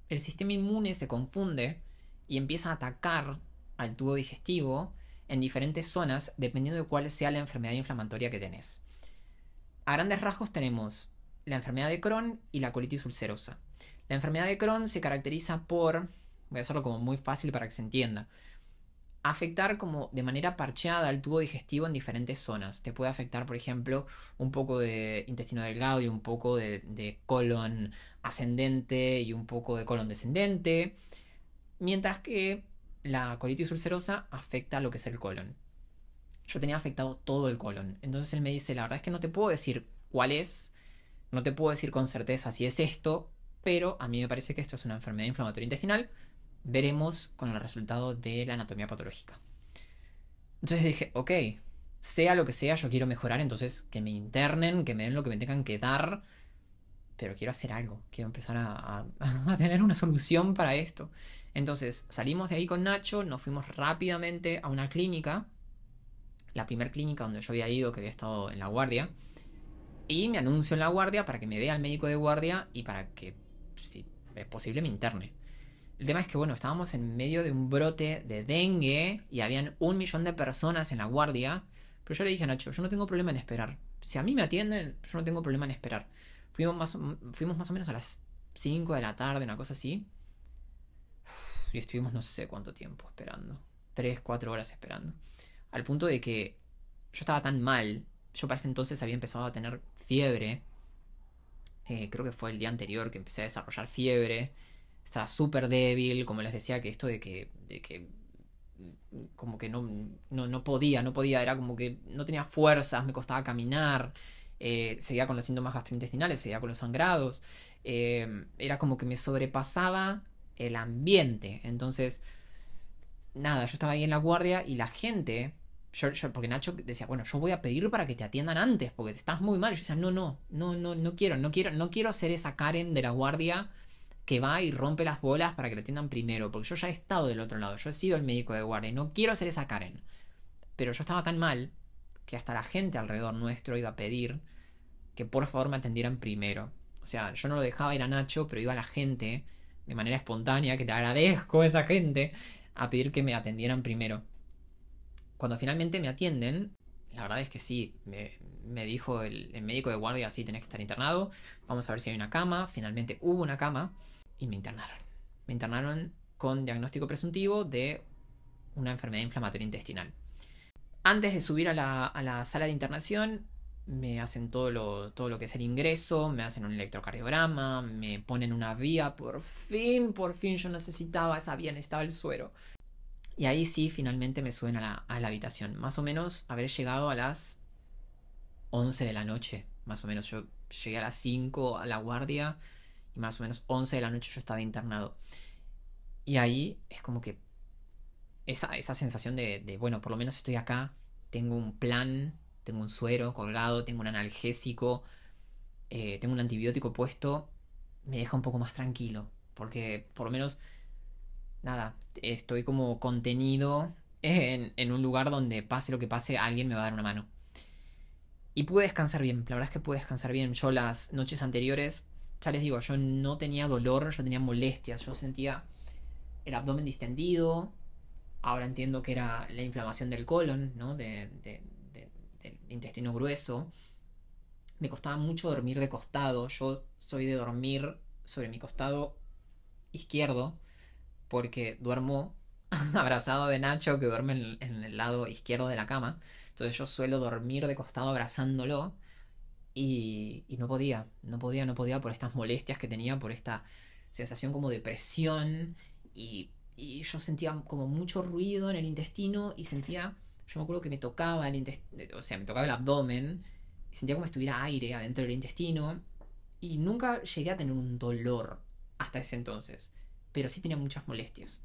el sistema inmune se confunde y empieza a atacar al tubo digestivo en diferentes zonas dependiendo de cuál sea la enfermedad inflamatoria que tenés. A grandes rasgos tenemos la enfermedad de Crohn y la colitis ulcerosa. La enfermedad de Crohn se caracteriza por, voy a hacerlo como muy fácil para que se entienda, afectar como de manera parcheada al tubo digestivo en diferentes zonas. Te puede afectar, por ejemplo, un poco de intestino delgado y un poco de, de colon ascendente y un poco de colon descendente. Mientras que la colitis ulcerosa afecta a lo que es el colon. Yo tenía afectado todo el colon. Entonces él me dice, la verdad es que no te puedo decir cuál es, no te puedo decir con certeza si es esto, pero a mí me parece que esto es una enfermedad inflamatoria intestinal. Veremos con el resultado de la anatomía patológica. Entonces dije, ok, sea lo que sea, yo quiero mejorar, entonces que me internen, que me den lo que me tengan que dar, pero quiero hacer algo, quiero empezar a, a tener una solución para esto. Entonces salimos de ahí con Nacho, nos fuimos rápidamente a una clínica, la primer clínica donde yo había ido, que había estado en la guardia, y me anuncio en la guardia para que me vea el médico de guardia y para que, si es posible, me interne. El tema es que, bueno, estábamos en medio de un brote de dengue y habían un millón de personas en la guardia, pero yo le dije a Nacho, yo no tengo problema en esperar. Si a mí me atienden, yo no tengo problema en esperar. Fuimos más, fuimos más o menos a las 5 de la tarde, una cosa así y estuvimos no sé cuánto tiempo esperando. Tres, cuatro horas esperando. Al punto de que yo estaba tan mal. Yo para este entonces había empezado a tener fiebre. Eh, creo que fue el día anterior que empecé a desarrollar fiebre. Estaba súper débil. Como les decía, que esto de que. De que mm, como que no, no, podía, no podía, era como que no tenía fuerzas, me costaba caminar, eh, seguía con los síntomas gastrointestinales, seguía con los sangrados, eh, era como que me sobrepasaba el ambiente. Entonces, nada, yo estaba ahí en la guardia y la gente, yo, porque Nacho decía, bueno, yo voy a pedir para que te atiendan antes, porque estás muy mal. yo decía, no, no, no, no, no quiero, no quiero, no quiero ser esa Karen de la guardia que va y rompe las bolas para que le atiendan primero, porque yo ya he estado del otro lado, yo he sido el médico de guardia y no quiero ser esa Karen. Pero yo estaba tan mal que hasta la gente alrededor nuestro iba a pedir que por favor me atendieran primero. O sea, yo no lo dejaba ir a Nacho, pero iba la gente de manera espontánea, que te agradezco a esa gente, a pedir que me atendieran primero. Cuando finalmente me atienden, la verdad es que sí, me, dijo el, médico de guardia, sí, tenés que estar internado, vamos a ver si hay una cama, finalmente hubo una cama y me internaron. Me internaron con diagnóstico presuntivo de una enfermedad inflamatoria intestinal. Antes de subir a la, a la sala de internación, me hacen todo lo, todo lo que es el ingreso, me hacen un electrocardiograma, me ponen una vía, por fin, por fin yo necesitaba esa vía, necesitaba el suero. Y ahí sí, finalmente me suben a la, habitación. Más o menos habré llegado a las 11 de la noche, más o menos yo llegué a las 5 a la guardia y más o menos 11 de la noche yo estaba internado. Y ahí es como que esa, esa sensación de, de, bueno, por lo menos estoy acá, tengo un plan, tengo un suero colgado, tengo un analgésico, eh, tengo un antibiótico puesto, me deja un poco más tranquilo. Porque por lo menos, nada, estoy como contenido en, un lugar donde pase lo que pase, alguien me va a dar una mano. Y pude descansar bien, la verdad es que pude descansar bien. Yo las noches anteriores, ya les digo, yo no tenía dolor, yo tenía molestias, yo sentía el abdomen distendido. Ahora entiendo que era la inflamación del colon, ¿no? de, intestino grueso. Me costaba mucho dormir de costado. Yo soy de dormir sobre mi costado izquierdo porque duermo abrazado de Nacho que duerme en, el lado izquierdo de la cama. Entonces yo suelo dormir de costado abrazándolo y, no podía, no podía, no podía por estas molestias que tenía, por esta sensación como de presión y yo sentía como mucho ruido en el intestino y sentía yo me acuerdo que me tocaba el intestino, o sea, me tocaba el abdomen sentía como si estuviera aire adentro del intestino y nunca llegué a tener un dolor hasta ese entonces, pero sí tenía muchas molestias.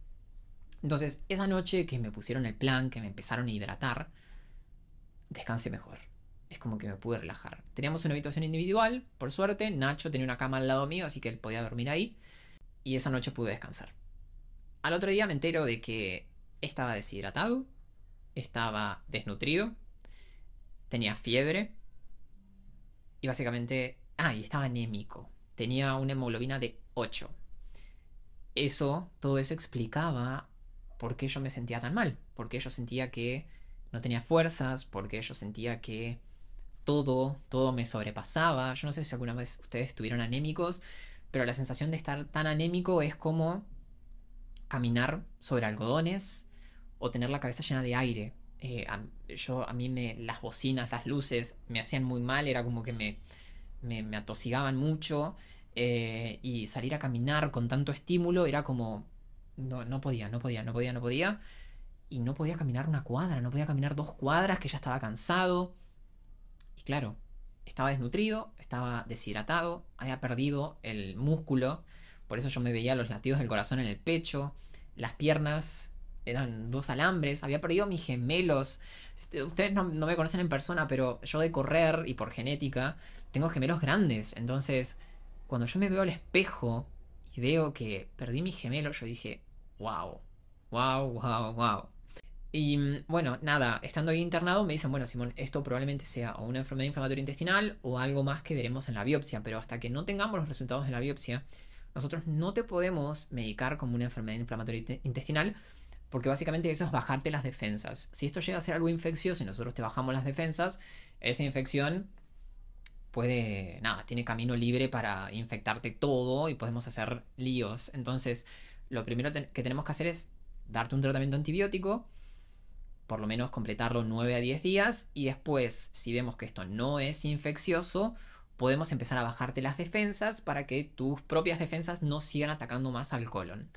Entonces, esa noche que me pusieron el plan, que me empezaron a hidratar, descansé mejor. Es como que me pude relajar. Teníamos una habitación individual, por suerte, Nacho tenía una cama al lado mío, así que él podía dormir ahí, y esa noche pude descansar. Al otro día me entero de que estaba deshidratado, estaba desnutrido, tenía fiebre y básicamente... Ah, y estaba anémico. Tenía una hemoglobina de 8. Eso, todo eso explicaba por qué yo me sentía tan mal, por qué yo sentía que no tenía fuerzas, por qué yo sentía que todo, todo me sobrepasaba. Yo no sé si alguna vez ustedes estuvieron anémicos, pero la sensación de estar tan anémico es como caminar sobre algodones o tener la cabeza llena de aire. Eh, a, yo, a mí me, las bocinas, las luces me hacían muy mal, era como que me, me, atosigaban mucho eh, y salir a caminar con tanto estímulo era como, no, no podía, no podía, no podía, no podía. Y no podía caminar una cuadra, no podía caminar dos cuadras, que ya estaba cansado. Y claro, estaba desnutrido, estaba deshidratado, había perdido el músculo, por eso yo me veía los latidos del corazón en el pecho, las piernas eran dos alambres, había perdido mis gemelos. Este, ustedes no, me conocen en persona, pero yo de correr y por genética tengo gemelos grandes. Entonces, cuando yo me veo al espejo y veo que perdí mis gemelos, yo dije, wow, wow, wow, wow. Y mm, bueno, nada, estando ahí internado me dicen, bueno, Simón, esto probablemente sea o una enfermedad inflamatoria intestinal o algo más que veremos en la biopsia, pero hasta que no tengamos los resultados de la biopsia, nosotros no te podemos medicar como una enfermedad inflamatoria intestinal porque básicamente eso es bajarte las defensas. Si esto llega a ser algo infeccioso y nosotros te bajamos las defensas, esa infección puede, nada, tiene camino libre para infectarte todo y podemos hacer líos. Entonces, lo primero que tenemos que hacer es darte un tratamiento antibiótico, por lo menos completarlo 9 a 10 días y después, si vemos que esto no es infeccioso, podemos empezar a bajarte las defensas para que tus propias defensas no sigan atacando más al colon.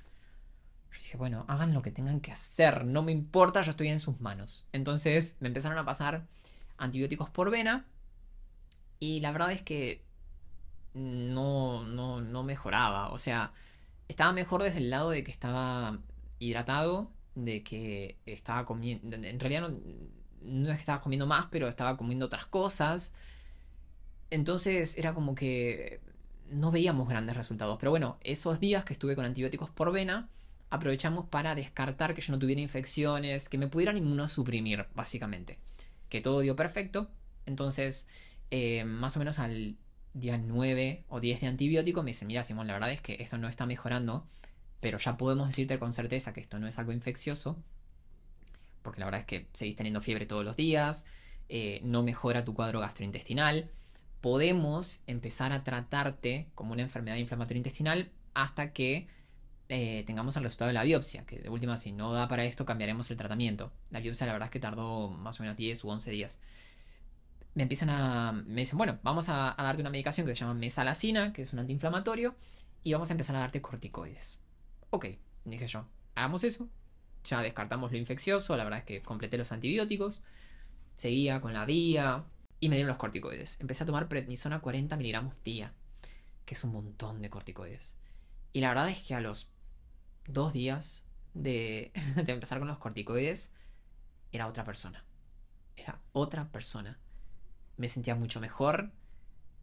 Yo dije, bueno, hagan lo que tengan que hacer, no me importa, yo estoy en sus manos. Entonces me empezaron a pasar antibióticos por vena y la verdad es que no, no, no mejoraba. O sea, estaba mejor desde el lado de que estaba hidratado, de que estaba comiendo, en realidad no, no es que estaba comiendo más, pero estaba comiendo otras cosas. Entonces era como que no veíamos grandes resultados. Pero bueno, esos días que estuve con antibióticos por vena, aprovechamos para descartar que yo no tuviera infecciones, que me pudieran inmunosuprimir, básicamente. Que todo dio perfecto. Entonces, eh, más o menos al día 9 o 10 de antibiótico, me dice, mira Simón, la verdad es que esto no está mejorando, pero ya podemos decirte con certeza que esto no es algo infeccioso, porque la verdad es que seguís teniendo fiebre todos los días, eh, no mejora tu cuadro gastrointestinal, podemos empezar a tratarte como una enfermedad inflamatoria intestinal hasta que eh, tengamos el resultado de la biopsia, que de última si no da para esto cambiaremos el tratamiento. La biopsia la verdad es que tardó más o menos 10 u 11 días. Me empiezan a... me dicen, bueno, vamos a, darte una medicación que se llama mesalacina, que es un antiinflamatorio, y vamos a empezar a darte corticoides. Ok, dije yo, hagamos eso. Ya descartamos lo infeccioso, la verdad es que completé los antibióticos, seguía con la vía y me dieron los corticoides. Empecé a tomar prednisona 40 miligramos día, que es un montón de corticoides. Y la verdad es que a los dos días de, empezar con los corticoides, era otra persona. Era otra persona. Me sentía mucho mejor.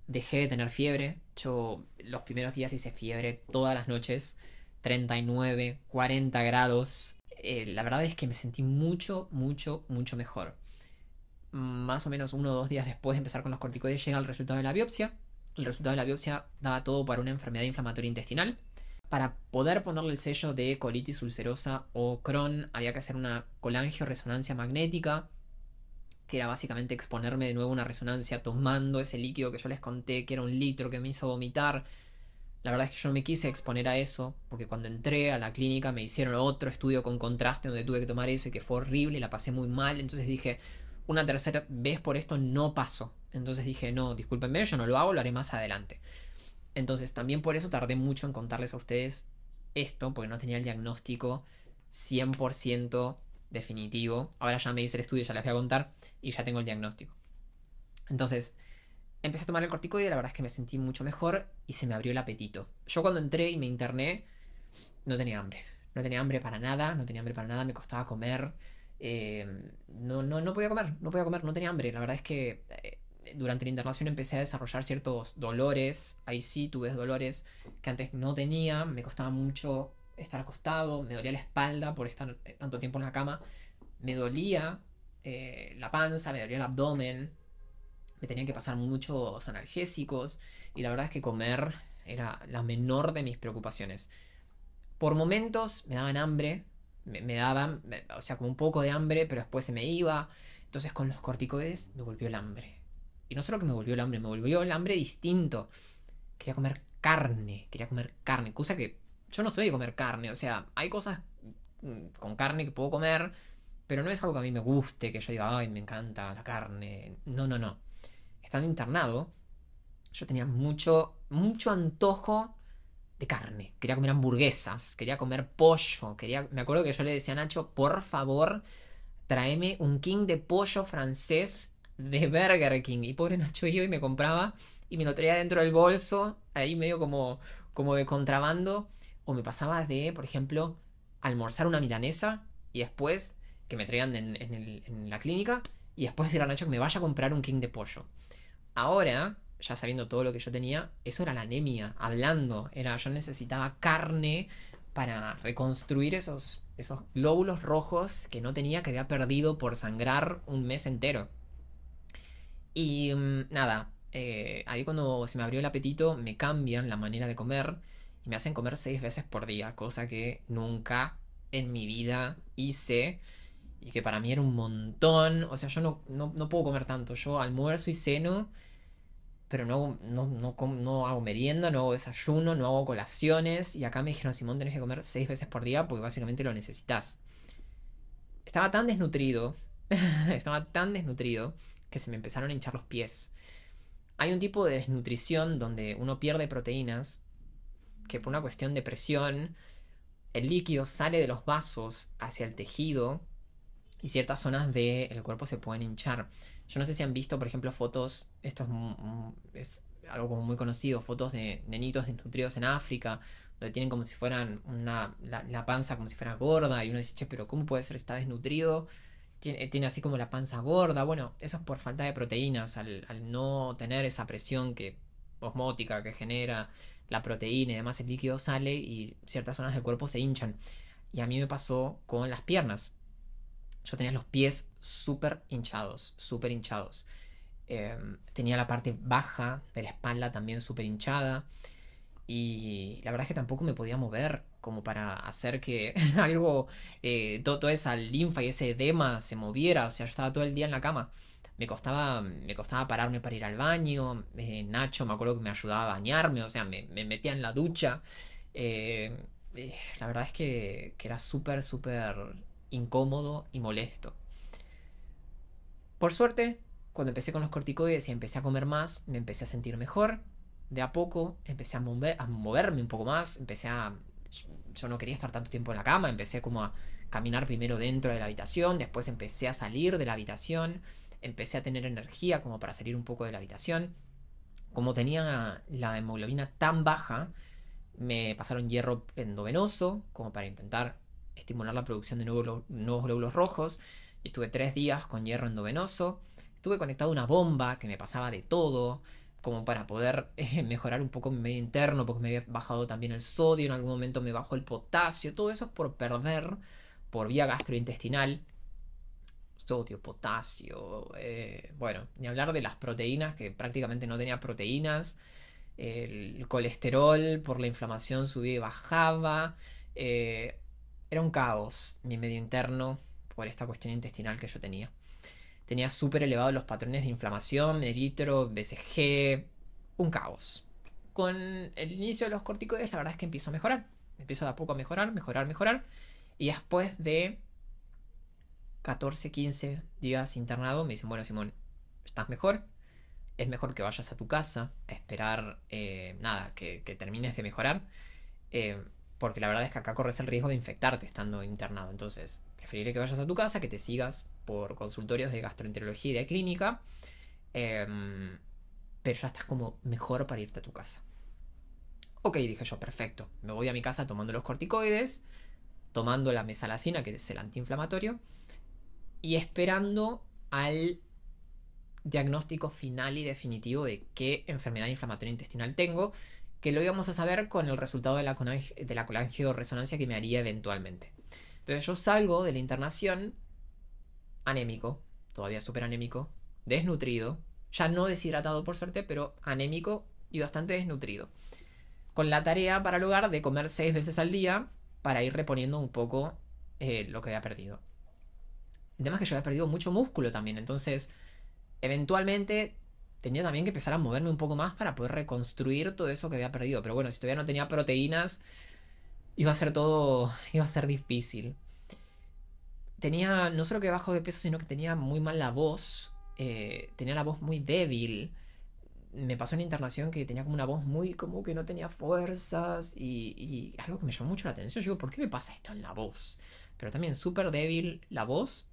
Dejé de tener fiebre. Yo los primeros días hice fiebre todas las noches. 39, 40 grados. Eh, la verdad es que me sentí mucho, mucho, mucho mejor. Más o menos uno o dos días después de empezar con los corticoides llega el resultado de la biopsia. El resultado de la biopsia daba todo para una enfermedad inflamatoria intestinal para poder ponerle el sello de colitis ulcerosa o Crohn, había que hacer una resonancia magnética, que era básicamente exponerme de nuevo a una resonancia tomando ese líquido que yo les conté, que era un litro que me hizo vomitar. La verdad es que yo no me quise exponer a eso, porque cuando entré a la clínica me hicieron otro estudio con contraste donde tuve que tomar eso y que fue horrible y la pasé muy mal. Entonces dije, una tercera vez por esto no pasó. Entonces dije, no, discúlpenme, yo no lo hago, lo haré más adelante. Entonces también por eso tardé mucho en contarles a ustedes esto, porque no tenía el diagnóstico 100% definitivo. Ahora ya me hice el estudio, ya les voy a contar y ya tengo el diagnóstico. Entonces, empecé a tomar el corticoide, la verdad es que me sentí mucho mejor y se me abrió el apetito. Yo cuando entré y me interné, no tenía hambre. No tenía hambre para nada, no tenía hambre para nada, me costaba comer. Eh, no, no, no podía comer, no podía comer, no tenía hambre. La verdad es que eh, durante la internación empecé a desarrollar ciertos dolores, ahí sí tuve dolores que antes no tenía, me costaba mucho estar acostado, me dolía la espalda por estar eh, tanto tiempo en la cama, me dolía eh, la panza, me dolía el abdomen, me tenían que pasar muchos analgésicos y la verdad es que comer era la menor de mis preocupaciones. Por momentos me daban hambre, me, daban, o sea, como un poco de hambre, pero después se me iba. Entonces con los corticoides me volvió el hambre. Y no solo que me volvió el hambre, me volvió el hambre distinto. Quería comer carne, quería comer carne, cosa que yo no soy de comer carne, o sea, hay cosas mm, con carne que puedo comer, pero no es algo que a mí me guste, que yo diga, ay, me encanta la carne. No, no, no. Estando internado, yo tenía mucho, mucho antojo de carne. Quería comer hamburguesas, quería comer pollo, quería... Me acuerdo que yo le decía a Nacho, por favor, tráeme un king de pollo francés de Burger King. Y pobre Nacho iba y me compraba y me lo traía dentro del bolso, ahí medio como, como de contrabando. O me pasaba de, por ejemplo, almorzar una milanesa y después que me traían en, la clínica y después decir a Nacho que me vaya a comprar un king de pollo. Ahora, ya sabiendo todo lo que yo tenía, eso era la anemia, hablando. Era, yo necesitaba carne para reconstruir esos, esos glóbulos rojos que no tenía, que había perdido por sangrar un mes entero. Y mm, nada, eh, ahí cuando se me abrió el apetito me cambian la manera de comer y me hacen comer seis veces por día, cosa que nunca en mi vida hice y que para mí era un montón. O sea, yo no, puedo comer tanto. Yo almuerzo y ceno, pero no, no, no, hago merienda, no hago desayuno, no hago colaciones. Y acá me dijeron, Simón, tenés que comer seis veces por día porque básicamente lo necesitas. Estaba tan desnutrido, estaba tan desnutrido que se me empezaron a hinchar los pies. Hay un tipo de desnutrición donde uno pierde proteínas que por una cuestión de presión el líquido sale de los vasos hacia el tejido y ciertas zonas del cuerpo se pueden hinchar. Yo no sé si han visto, por ejemplo, fotos, esto es, algo muy conocido, fotos de nenitos desnutridos en África, donde tienen como si fueran la, panza como si fuera gorda y uno dice, che, pero ¿cómo puede ser está desnutrido? Eh, tiene, así como la panza gorda. Bueno, eso es por falta de proteínas, al, no tener esa presión que osmótica que genera la proteína y además el líquido sale y ciertas zonas del cuerpo se hinchan. Y a mí me pasó con las piernas. Yo tenía los pies súper hinchados, súper hinchados. Em, tenía la parte baja de la espalda también súper hinchada. Y la verdad es que tampoco me podía mover como para hacer que algo, eh, todo, toda esa linfa y ese edema se moviera. O sea, yo estaba todo el día en la cama. Me costaba, me costaba pararme para ir al baño. Eh, Nacho me acuerdo que me ayudaba a bañarme. O sea, me, metía en la ducha. Eh, la verdad es que, que era súper, súper incómodo y molesto. Por suerte, cuando empecé con los corticoides y empecé a comer más, me empecé a sentir mejor de a poco empecé a, moverme un poco más, empecé a... Yo no quería estar tanto tiempo en la cama, empecé como a caminar primero dentro de la habitación, después empecé a salir de la habitación, empecé a tener energía como para salir un poco de la habitación. Como tenía la hemoglobina tan baja, me pasaron hierro endovenoso como para intentar estimular la producción de nuevos, glóbulos rojos. estuve tres días con hierro endovenoso. Estuve conectado a una bomba que me pasaba de todo como para poder eh, mejorar un poco mi medio interno, porque me había bajado también el sodio, en algún momento me bajó el potasio, todo eso es por perder por vía gastrointestinal. Sodio, potasio, eh, bueno, ni hablar de las proteínas, que prácticamente no tenía proteínas, el colesterol por la inflamación subía y bajaba, eh, era un caos mi medio interno por esta cuestión intestinal que yo tenía tenía súper elevados los patrones de inflamación, eritro, BCG, un caos. Con el inicio de los corticoides, la verdad es que empiezo a mejorar. Empiezo de a poco a mejorar, mejorar, mejorar. Y después de 14, 15 días internado, me dicen, bueno, Simón, ¿estás mejor? Es mejor que vayas a tu casa a esperar, eh, nada, que, termines de mejorar. Eh, porque la verdad es que acá corres el riesgo de infectarte estando internado. Entonces, Preferiré que vayas a tu casa, que te sigas por consultorios de gastroenterología y de clínica, em, pero ya estás como mejor para irte a tu casa. Ok, dije yo, perfecto, me voy a mi casa tomando los corticoides, tomando la mesalacina, que es el antiinflamatorio, y esperando al diagnóstico final y definitivo de qué enfermedad inflamatoria intestinal tengo, que lo íbamos a saber con el resultado de la, de la que me haría eventualmente. Entonces yo salgo de la internación anémico, todavía súper anémico, desnutrido, ya no deshidratado por suerte, pero anémico y bastante desnutrido. Con la tarea para el de comer seis veces al día para ir reponiendo un poco eh, lo que había perdido. El tema es que yo había perdido mucho músculo también, entonces eventualmente tenía también que empezar a moverme un poco más para poder reconstruir todo eso que había perdido. Pero bueno, si todavía no tenía proteínas, iba a ser todo, iba a ser difícil. Tenía no solo que bajo de peso, sino que tenía muy mal la voz, eh, tenía la voz muy débil. Me pasó en internación que tenía como una voz muy como que no tenía fuerzas y, algo que me llamó mucho la atención. Yo digo, ¿por qué me pasa esto en la voz? Pero también súper débil la voz.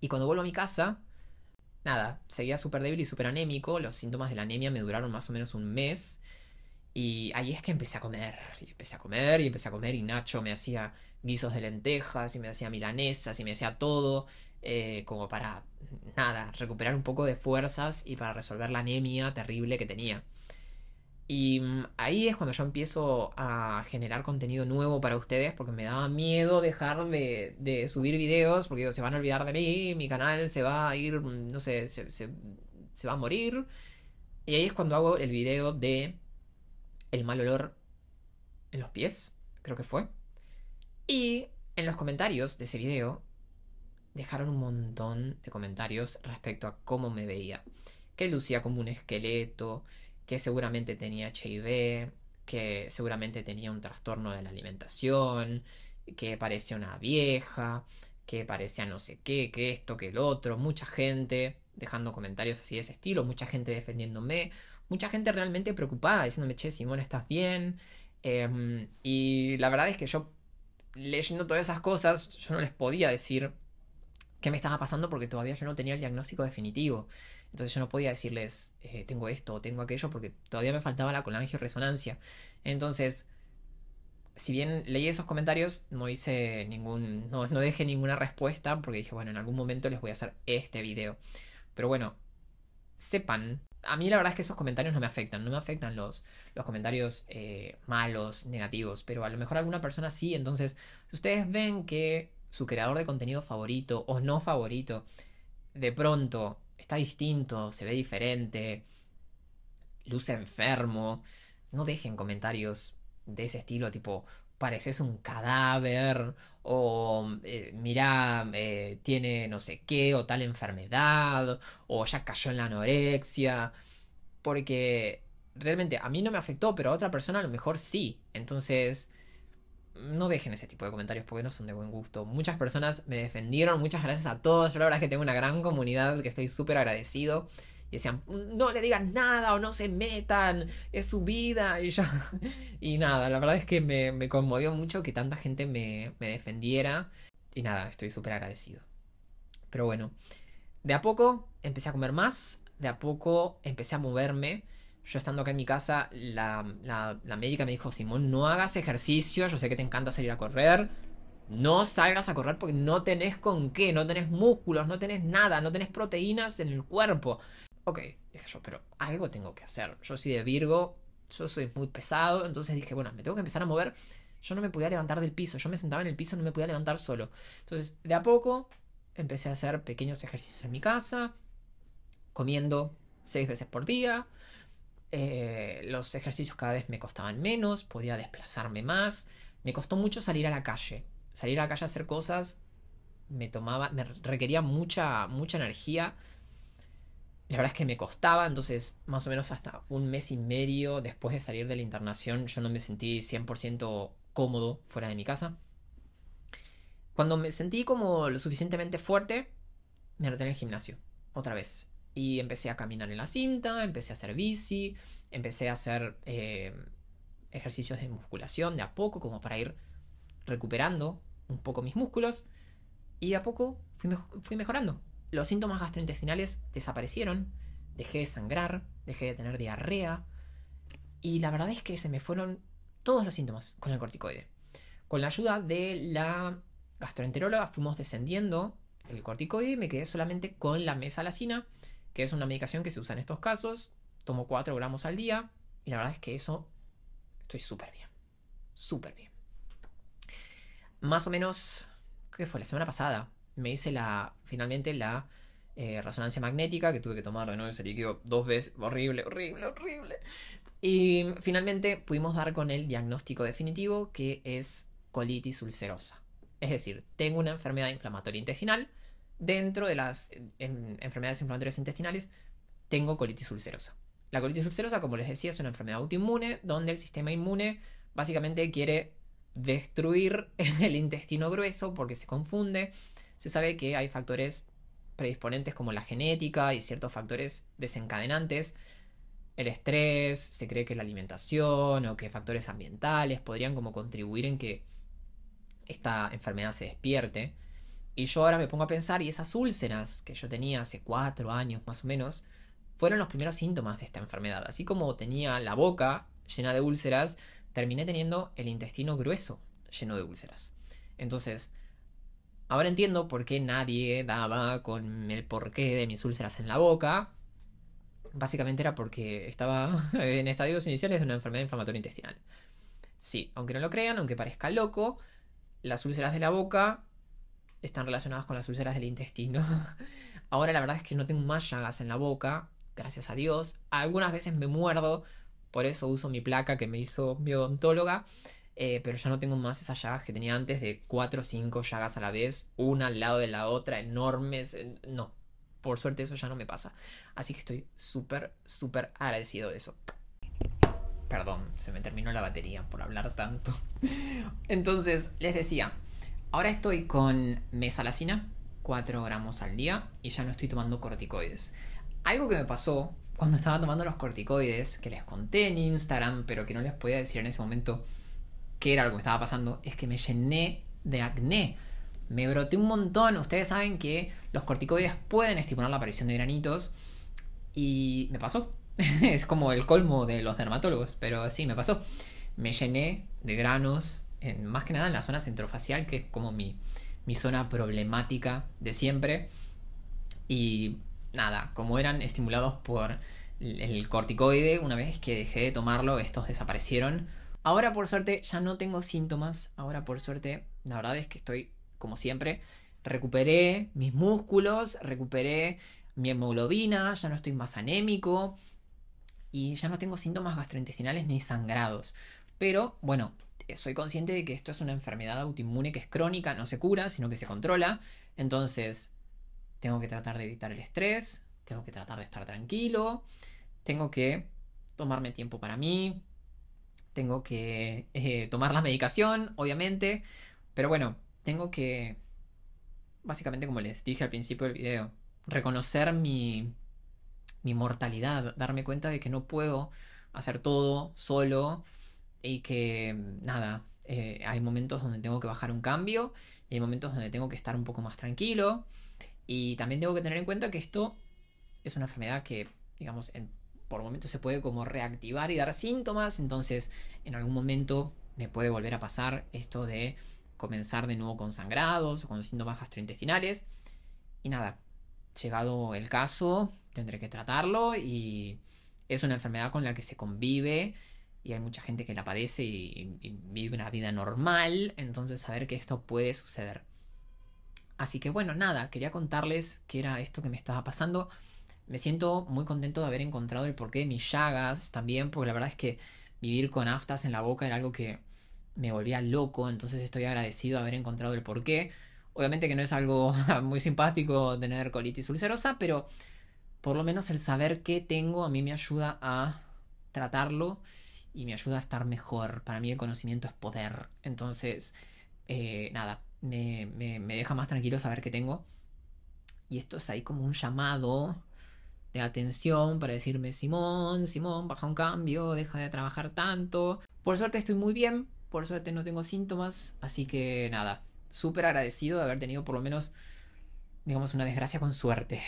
Y cuando vuelvo a mi casa, nada, seguía súper débil y súper anémico. Los síntomas de la anemia me duraron más o menos un mes. Y ahí es que empecé a comer, y empecé a comer, y empecé a comer, y Nacho me hacía guisos de lentejas, y me hacía milanesas, y me hacía todo, eh, como para, nada, recuperar un poco de fuerzas y para resolver la anemia terrible que tenía. Y mm, ahí es cuando yo empiezo a generar contenido nuevo para ustedes, porque me daba miedo dejar de, subir videos, porque se van a olvidar de mí, mi canal se va a ir, mm, no sé, se, se va a morir. Y ahí es cuando hago el video de el mal olor en los pies, creo que fue. Y en los comentarios de ese video dejaron un montón de comentarios respecto a cómo me veía. Que lucía como un esqueleto, que seguramente tenía HIV, que seguramente tenía un trastorno de la alimentación, que parecía una vieja, que parecía no sé qué, que esto, que el otro, mucha gente dejando comentarios así de ese estilo, mucha gente defendiéndome, mucha gente realmente preocupada, diciéndome, che, Simón, ¿estás bien? Em, y la verdad es que yo, leyendo todas esas cosas, yo no les podía decir qué me estaba pasando porque todavía yo no tenía el diagnóstico definitivo. Entonces yo no podía decirles, eh, tengo esto o tengo aquello, porque todavía me faltaba la resonancia. Entonces, si bien leí esos comentarios, no hice ningún, no dejé ninguna respuesta, porque dije, bueno, en algún momento les voy a hacer este video. Pero bueno, sepan a mí la verdad es que esos comentarios no me afectan, no me afectan los, los comentarios eh, malos, negativos, pero a lo mejor alguna persona sí, entonces si ustedes ven que su creador de contenido favorito o no favorito de pronto está distinto, se ve diferente, luce enfermo, no dejen comentarios de ese estilo tipo, pareces un cadáver, o eh, mira, eh, tiene no sé qué, o tal enfermedad, o ya cayó en la anorexia, porque realmente a mí no me afectó, pero a otra persona a lo mejor sí. Entonces, no dejen ese tipo de comentarios porque no son de buen gusto. Muchas personas me defendieron, muchas gracias a todos. Yo la verdad es que tengo una gran comunidad que estoy súper agradecido y decían, no le digan nada o no se metan, es su vida y ya. Y nada, la verdad es que me, conmovió mucho que tanta gente me, defendiera y nada, estoy súper agradecido. Pero bueno, de a poco empecé a comer más, de a poco empecé a moverme. Yo estando acá en mi casa, la, la médica me dijo, Simón, no hagas ejercicio, yo sé que te encanta salir a correr, no salgas a correr porque no tenés con qué, no tenés músculos, no tenés nada, no tenés proteínas en el cuerpo ok, dije yo, pero algo tengo que hacer. Yo soy de Virgo, yo soy muy pesado, entonces dije, bueno, me tengo que empezar a mover. Yo no me podía levantar del piso, yo me sentaba en el piso, no me podía levantar solo. Entonces, de a poco, empecé a hacer pequeños ejercicios en mi casa, comiendo seis veces por día. Eh, los ejercicios cada vez me costaban menos, podía desplazarme más. Me costó mucho salir a la calle. Salir a la calle a hacer cosas me tomaba, me requería mucha, mucha energía la verdad es que me costaba, entonces más o menos hasta un mes y medio después de salir de la internación yo no me sentí 100% cómodo fuera de mi casa. Cuando me sentí como lo suficientemente fuerte, me anoté en el gimnasio, otra vez. Y empecé a caminar en la cinta, empecé a hacer bici, empecé a hacer eh, ejercicios de musculación de a poco, como para ir recuperando un poco mis músculos. Y de a poco fui mejorando los síntomas gastrointestinales desaparecieron, dejé de sangrar, dejé de tener diarrea y la verdad es que se me fueron todos los síntomas con el corticoide. Con la ayuda de la gastroenteróloga fuimos descendiendo el corticoide y me quedé solamente con la mesalacina, que es una medicación que se usa en estos casos. Tomo 4 gramos al día y la verdad es que eso estoy súper bien. Súper bien. Más o menos, ¿qué fue? La semana pasada me hice la, finalmente la eh, resonancia magnética, que tuve que tomar de nuevo ese líquido dos veces, horrible, horrible, horrible. Y finalmente pudimos dar con el diagnóstico definitivo, que es colitis ulcerosa. Es decir, tengo una enfermedad inflamatoria intestinal, dentro de las enfermedades inflamatorias intestinales, tengo colitis ulcerosa. La colitis ulcerosa, como les decía, es una enfermedad autoinmune donde el sistema inmune básicamente quiere destruir el intestino grueso porque se confunde se sabe que hay factores predisponentes como la genética y ciertos factores desencadenantes. El estrés, se cree que la alimentación o que factores ambientales podrían como contribuir en que esta enfermedad se despierte. Y yo ahora me pongo a pensar, y esas úlceras que yo tenía hace cuatro años más o menos, fueron los primeros síntomas de esta enfermedad. Así como tenía la boca llena de úlceras, terminé teniendo el intestino grueso lleno de úlceras. Entonces, Ahora entiendo por qué nadie daba con el porqué de mis úlceras en la boca. Básicamente era porque estaba en estadios iniciales de una enfermedad inflamatoria intestinal. Sí, aunque no lo crean, aunque parezca loco, las úlceras de la boca están relacionadas con las úlceras del intestino. Ahora la verdad es que no tengo más llagas en la boca, gracias a Dios. Algunas veces me muerdo, por eso uso mi placa que me hizo mi odontóloga. Eh, pero ya no tengo más esas llagas que tenía antes de cuatro o cinco llagas a la vez, una al lado de la otra, enormes. No, por suerte eso ya no me pasa. Así que estoy súper, súper agradecido de eso. Perdón, se me terminó la batería por hablar tanto. Entonces, les decía, ahora estoy con mesalacina, 4 gramos al día, y ya no estoy tomando corticoides. Algo que me pasó cuando estaba tomando los corticoides, que les conté en Instagram, pero que no les podía decir en ese momento que era lo que estaba pasando, es que me llené de acné. Me broté un montón. Ustedes saben que los corticoides pueden estimular la aparición de granitos. Y me pasó. es como el colmo de los dermatólogos, pero sí, me pasó. Me llené de granos, más que nada en la zona centrofacial, que es como mi, mi zona problemática de siempre. Y nada, como eran estimulados por el corticoide, una vez que dejé de tomarlo, estos desaparecieron Ahora por suerte ya no tengo síntomas, ahora por suerte la verdad es que estoy como siempre, recuperé mis músculos, recuperé mi hemoglobina, ya no estoy más anémico y ya no tengo síntomas gastrointestinales ni sangrados. Pero bueno, soy consciente de que esto es una enfermedad autoinmune que es crónica, no se cura, sino que se controla. Entonces, tengo que tratar de evitar el estrés, tengo que tratar de estar tranquilo, tengo que tomarme tiempo para mí, tengo que eh, tomar la medicación, obviamente, pero bueno, tengo que, básicamente como les dije al principio del video, reconocer mi, mi mortalidad, darme cuenta de que no puedo hacer todo solo y que nada, eh, hay momentos donde tengo que bajar un cambio y hay momentos donde tengo que estar un poco más tranquilo y también tengo que tener en cuenta que esto es una enfermedad que, digamos, en por momentos se puede como reactivar y dar síntomas, entonces en algún momento me puede volver a pasar esto de comenzar de nuevo con sangrados o con síntomas gastrointestinales. Y nada, llegado el caso, tendré que tratarlo y es una enfermedad con la que se convive y hay mucha gente que la padece y, y, vive una vida normal, entonces saber que esto puede suceder. Así que bueno, nada, quería contarles qué era esto que me estaba pasando. Me siento muy contento de haber encontrado el porqué de mis llagas también, porque la verdad es que vivir con aftas en la boca era algo que me volvía loco, entonces estoy agradecido de haber encontrado el porqué. Obviamente que no es algo muy simpático tener colitis ulcerosa, pero por lo menos el saber qué tengo a mí me ayuda a tratarlo y me ayuda a estar mejor. Para mí el conocimiento es poder. Entonces, eh, nada, me, me deja más tranquilo saber qué tengo. Y esto es ahí como un llamado de atención para decirme, Simón, Simón, baja un cambio, deja de trabajar tanto. Por suerte estoy muy bien, por suerte no tengo síntomas, así que nada, súper agradecido de haber tenido por lo menos, digamos, una desgracia con suerte.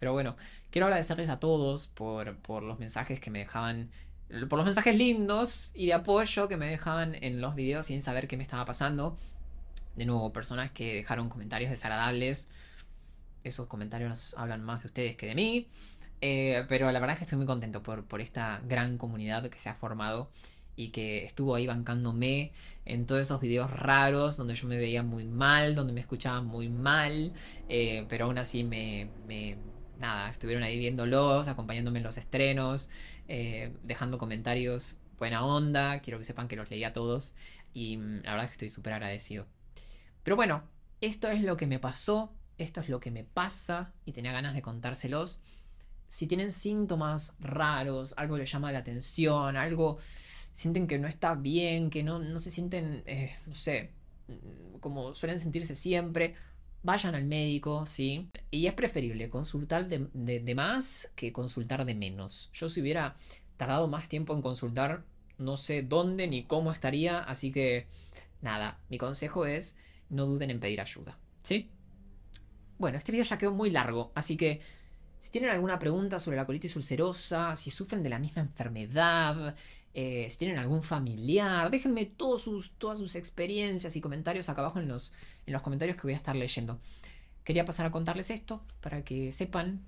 Pero bueno, quiero agradecerles a todos por, por los mensajes que me dejaban, por los mensajes lindos y de apoyo que me dejaban en los videos sin saber qué me estaba pasando. De nuevo, personas que dejaron comentarios desagradables. Esos comentarios hablan más de ustedes que de mí. Eh, pero la verdad es que estoy muy contento por, esta gran comunidad que se ha formado y que estuvo ahí bancándome en todos esos videos raros donde yo me veía muy mal, donde me escuchaba muy mal, eh, pero aún así me, Nada, estuvieron ahí viéndolos, acompañándome en los estrenos, eh, dejando comentarios buena onda, quiero que sepan que los leí a todos y mm, la verdad es que estoy súper agradecido. Pero bueno, esto es lo que me pasó, esto es lo que me pasa y tenía ganas de contárselos si tienen síntomas raros, algo les llama la atención, algo sienten que no está bien, que no, no se sienten, eh, no sé, mm, como suelen sentirse siempre, vayan al médico, ¿sí? Y es preferible consultar de, de, más que consultar de menos. Yo si hubiera tardado más tiempo en consultar, no sé dónde ni cómo estaría, así que nada, mi consejo es no duden en pedir ayuda, ¿sí? Bueno, este video ya quedó muy largo, así que si tienen alguna pregunta sobre la colitis ulcerosa, si sufren de la misma enfermedad, eh, si tienen algún familiar, déjenme todos sus, todas sus experiencias y comentarios acá abajo en los, en los comentarios que voy a estar leyendo. Quería pasar a contarles esto para que sepan un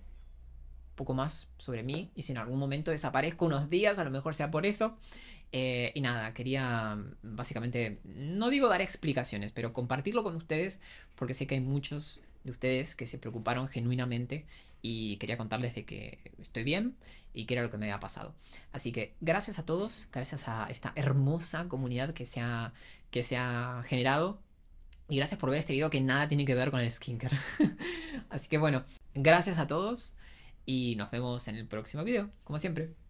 poco más sobre mí y si en algún momento desaparezco unos días, a lo mejor sea por eso. Eh, y nada, quería mm, básicamente, no digo dar explicaciones, pero compartirlo con ustedes porque sé que hay muchos de ustedes que se preocuparon genuinamente y quería contarles de que estoy bien y que era lo que me había pasado. Así que gracias a todos, gracias a esta hermosa comunidad que se ha, que generado y gracias por ver este video que nada tiene que ver con el skincare. Así que bueno, gracias a todos y nos vemos en el próximo video, como siempre.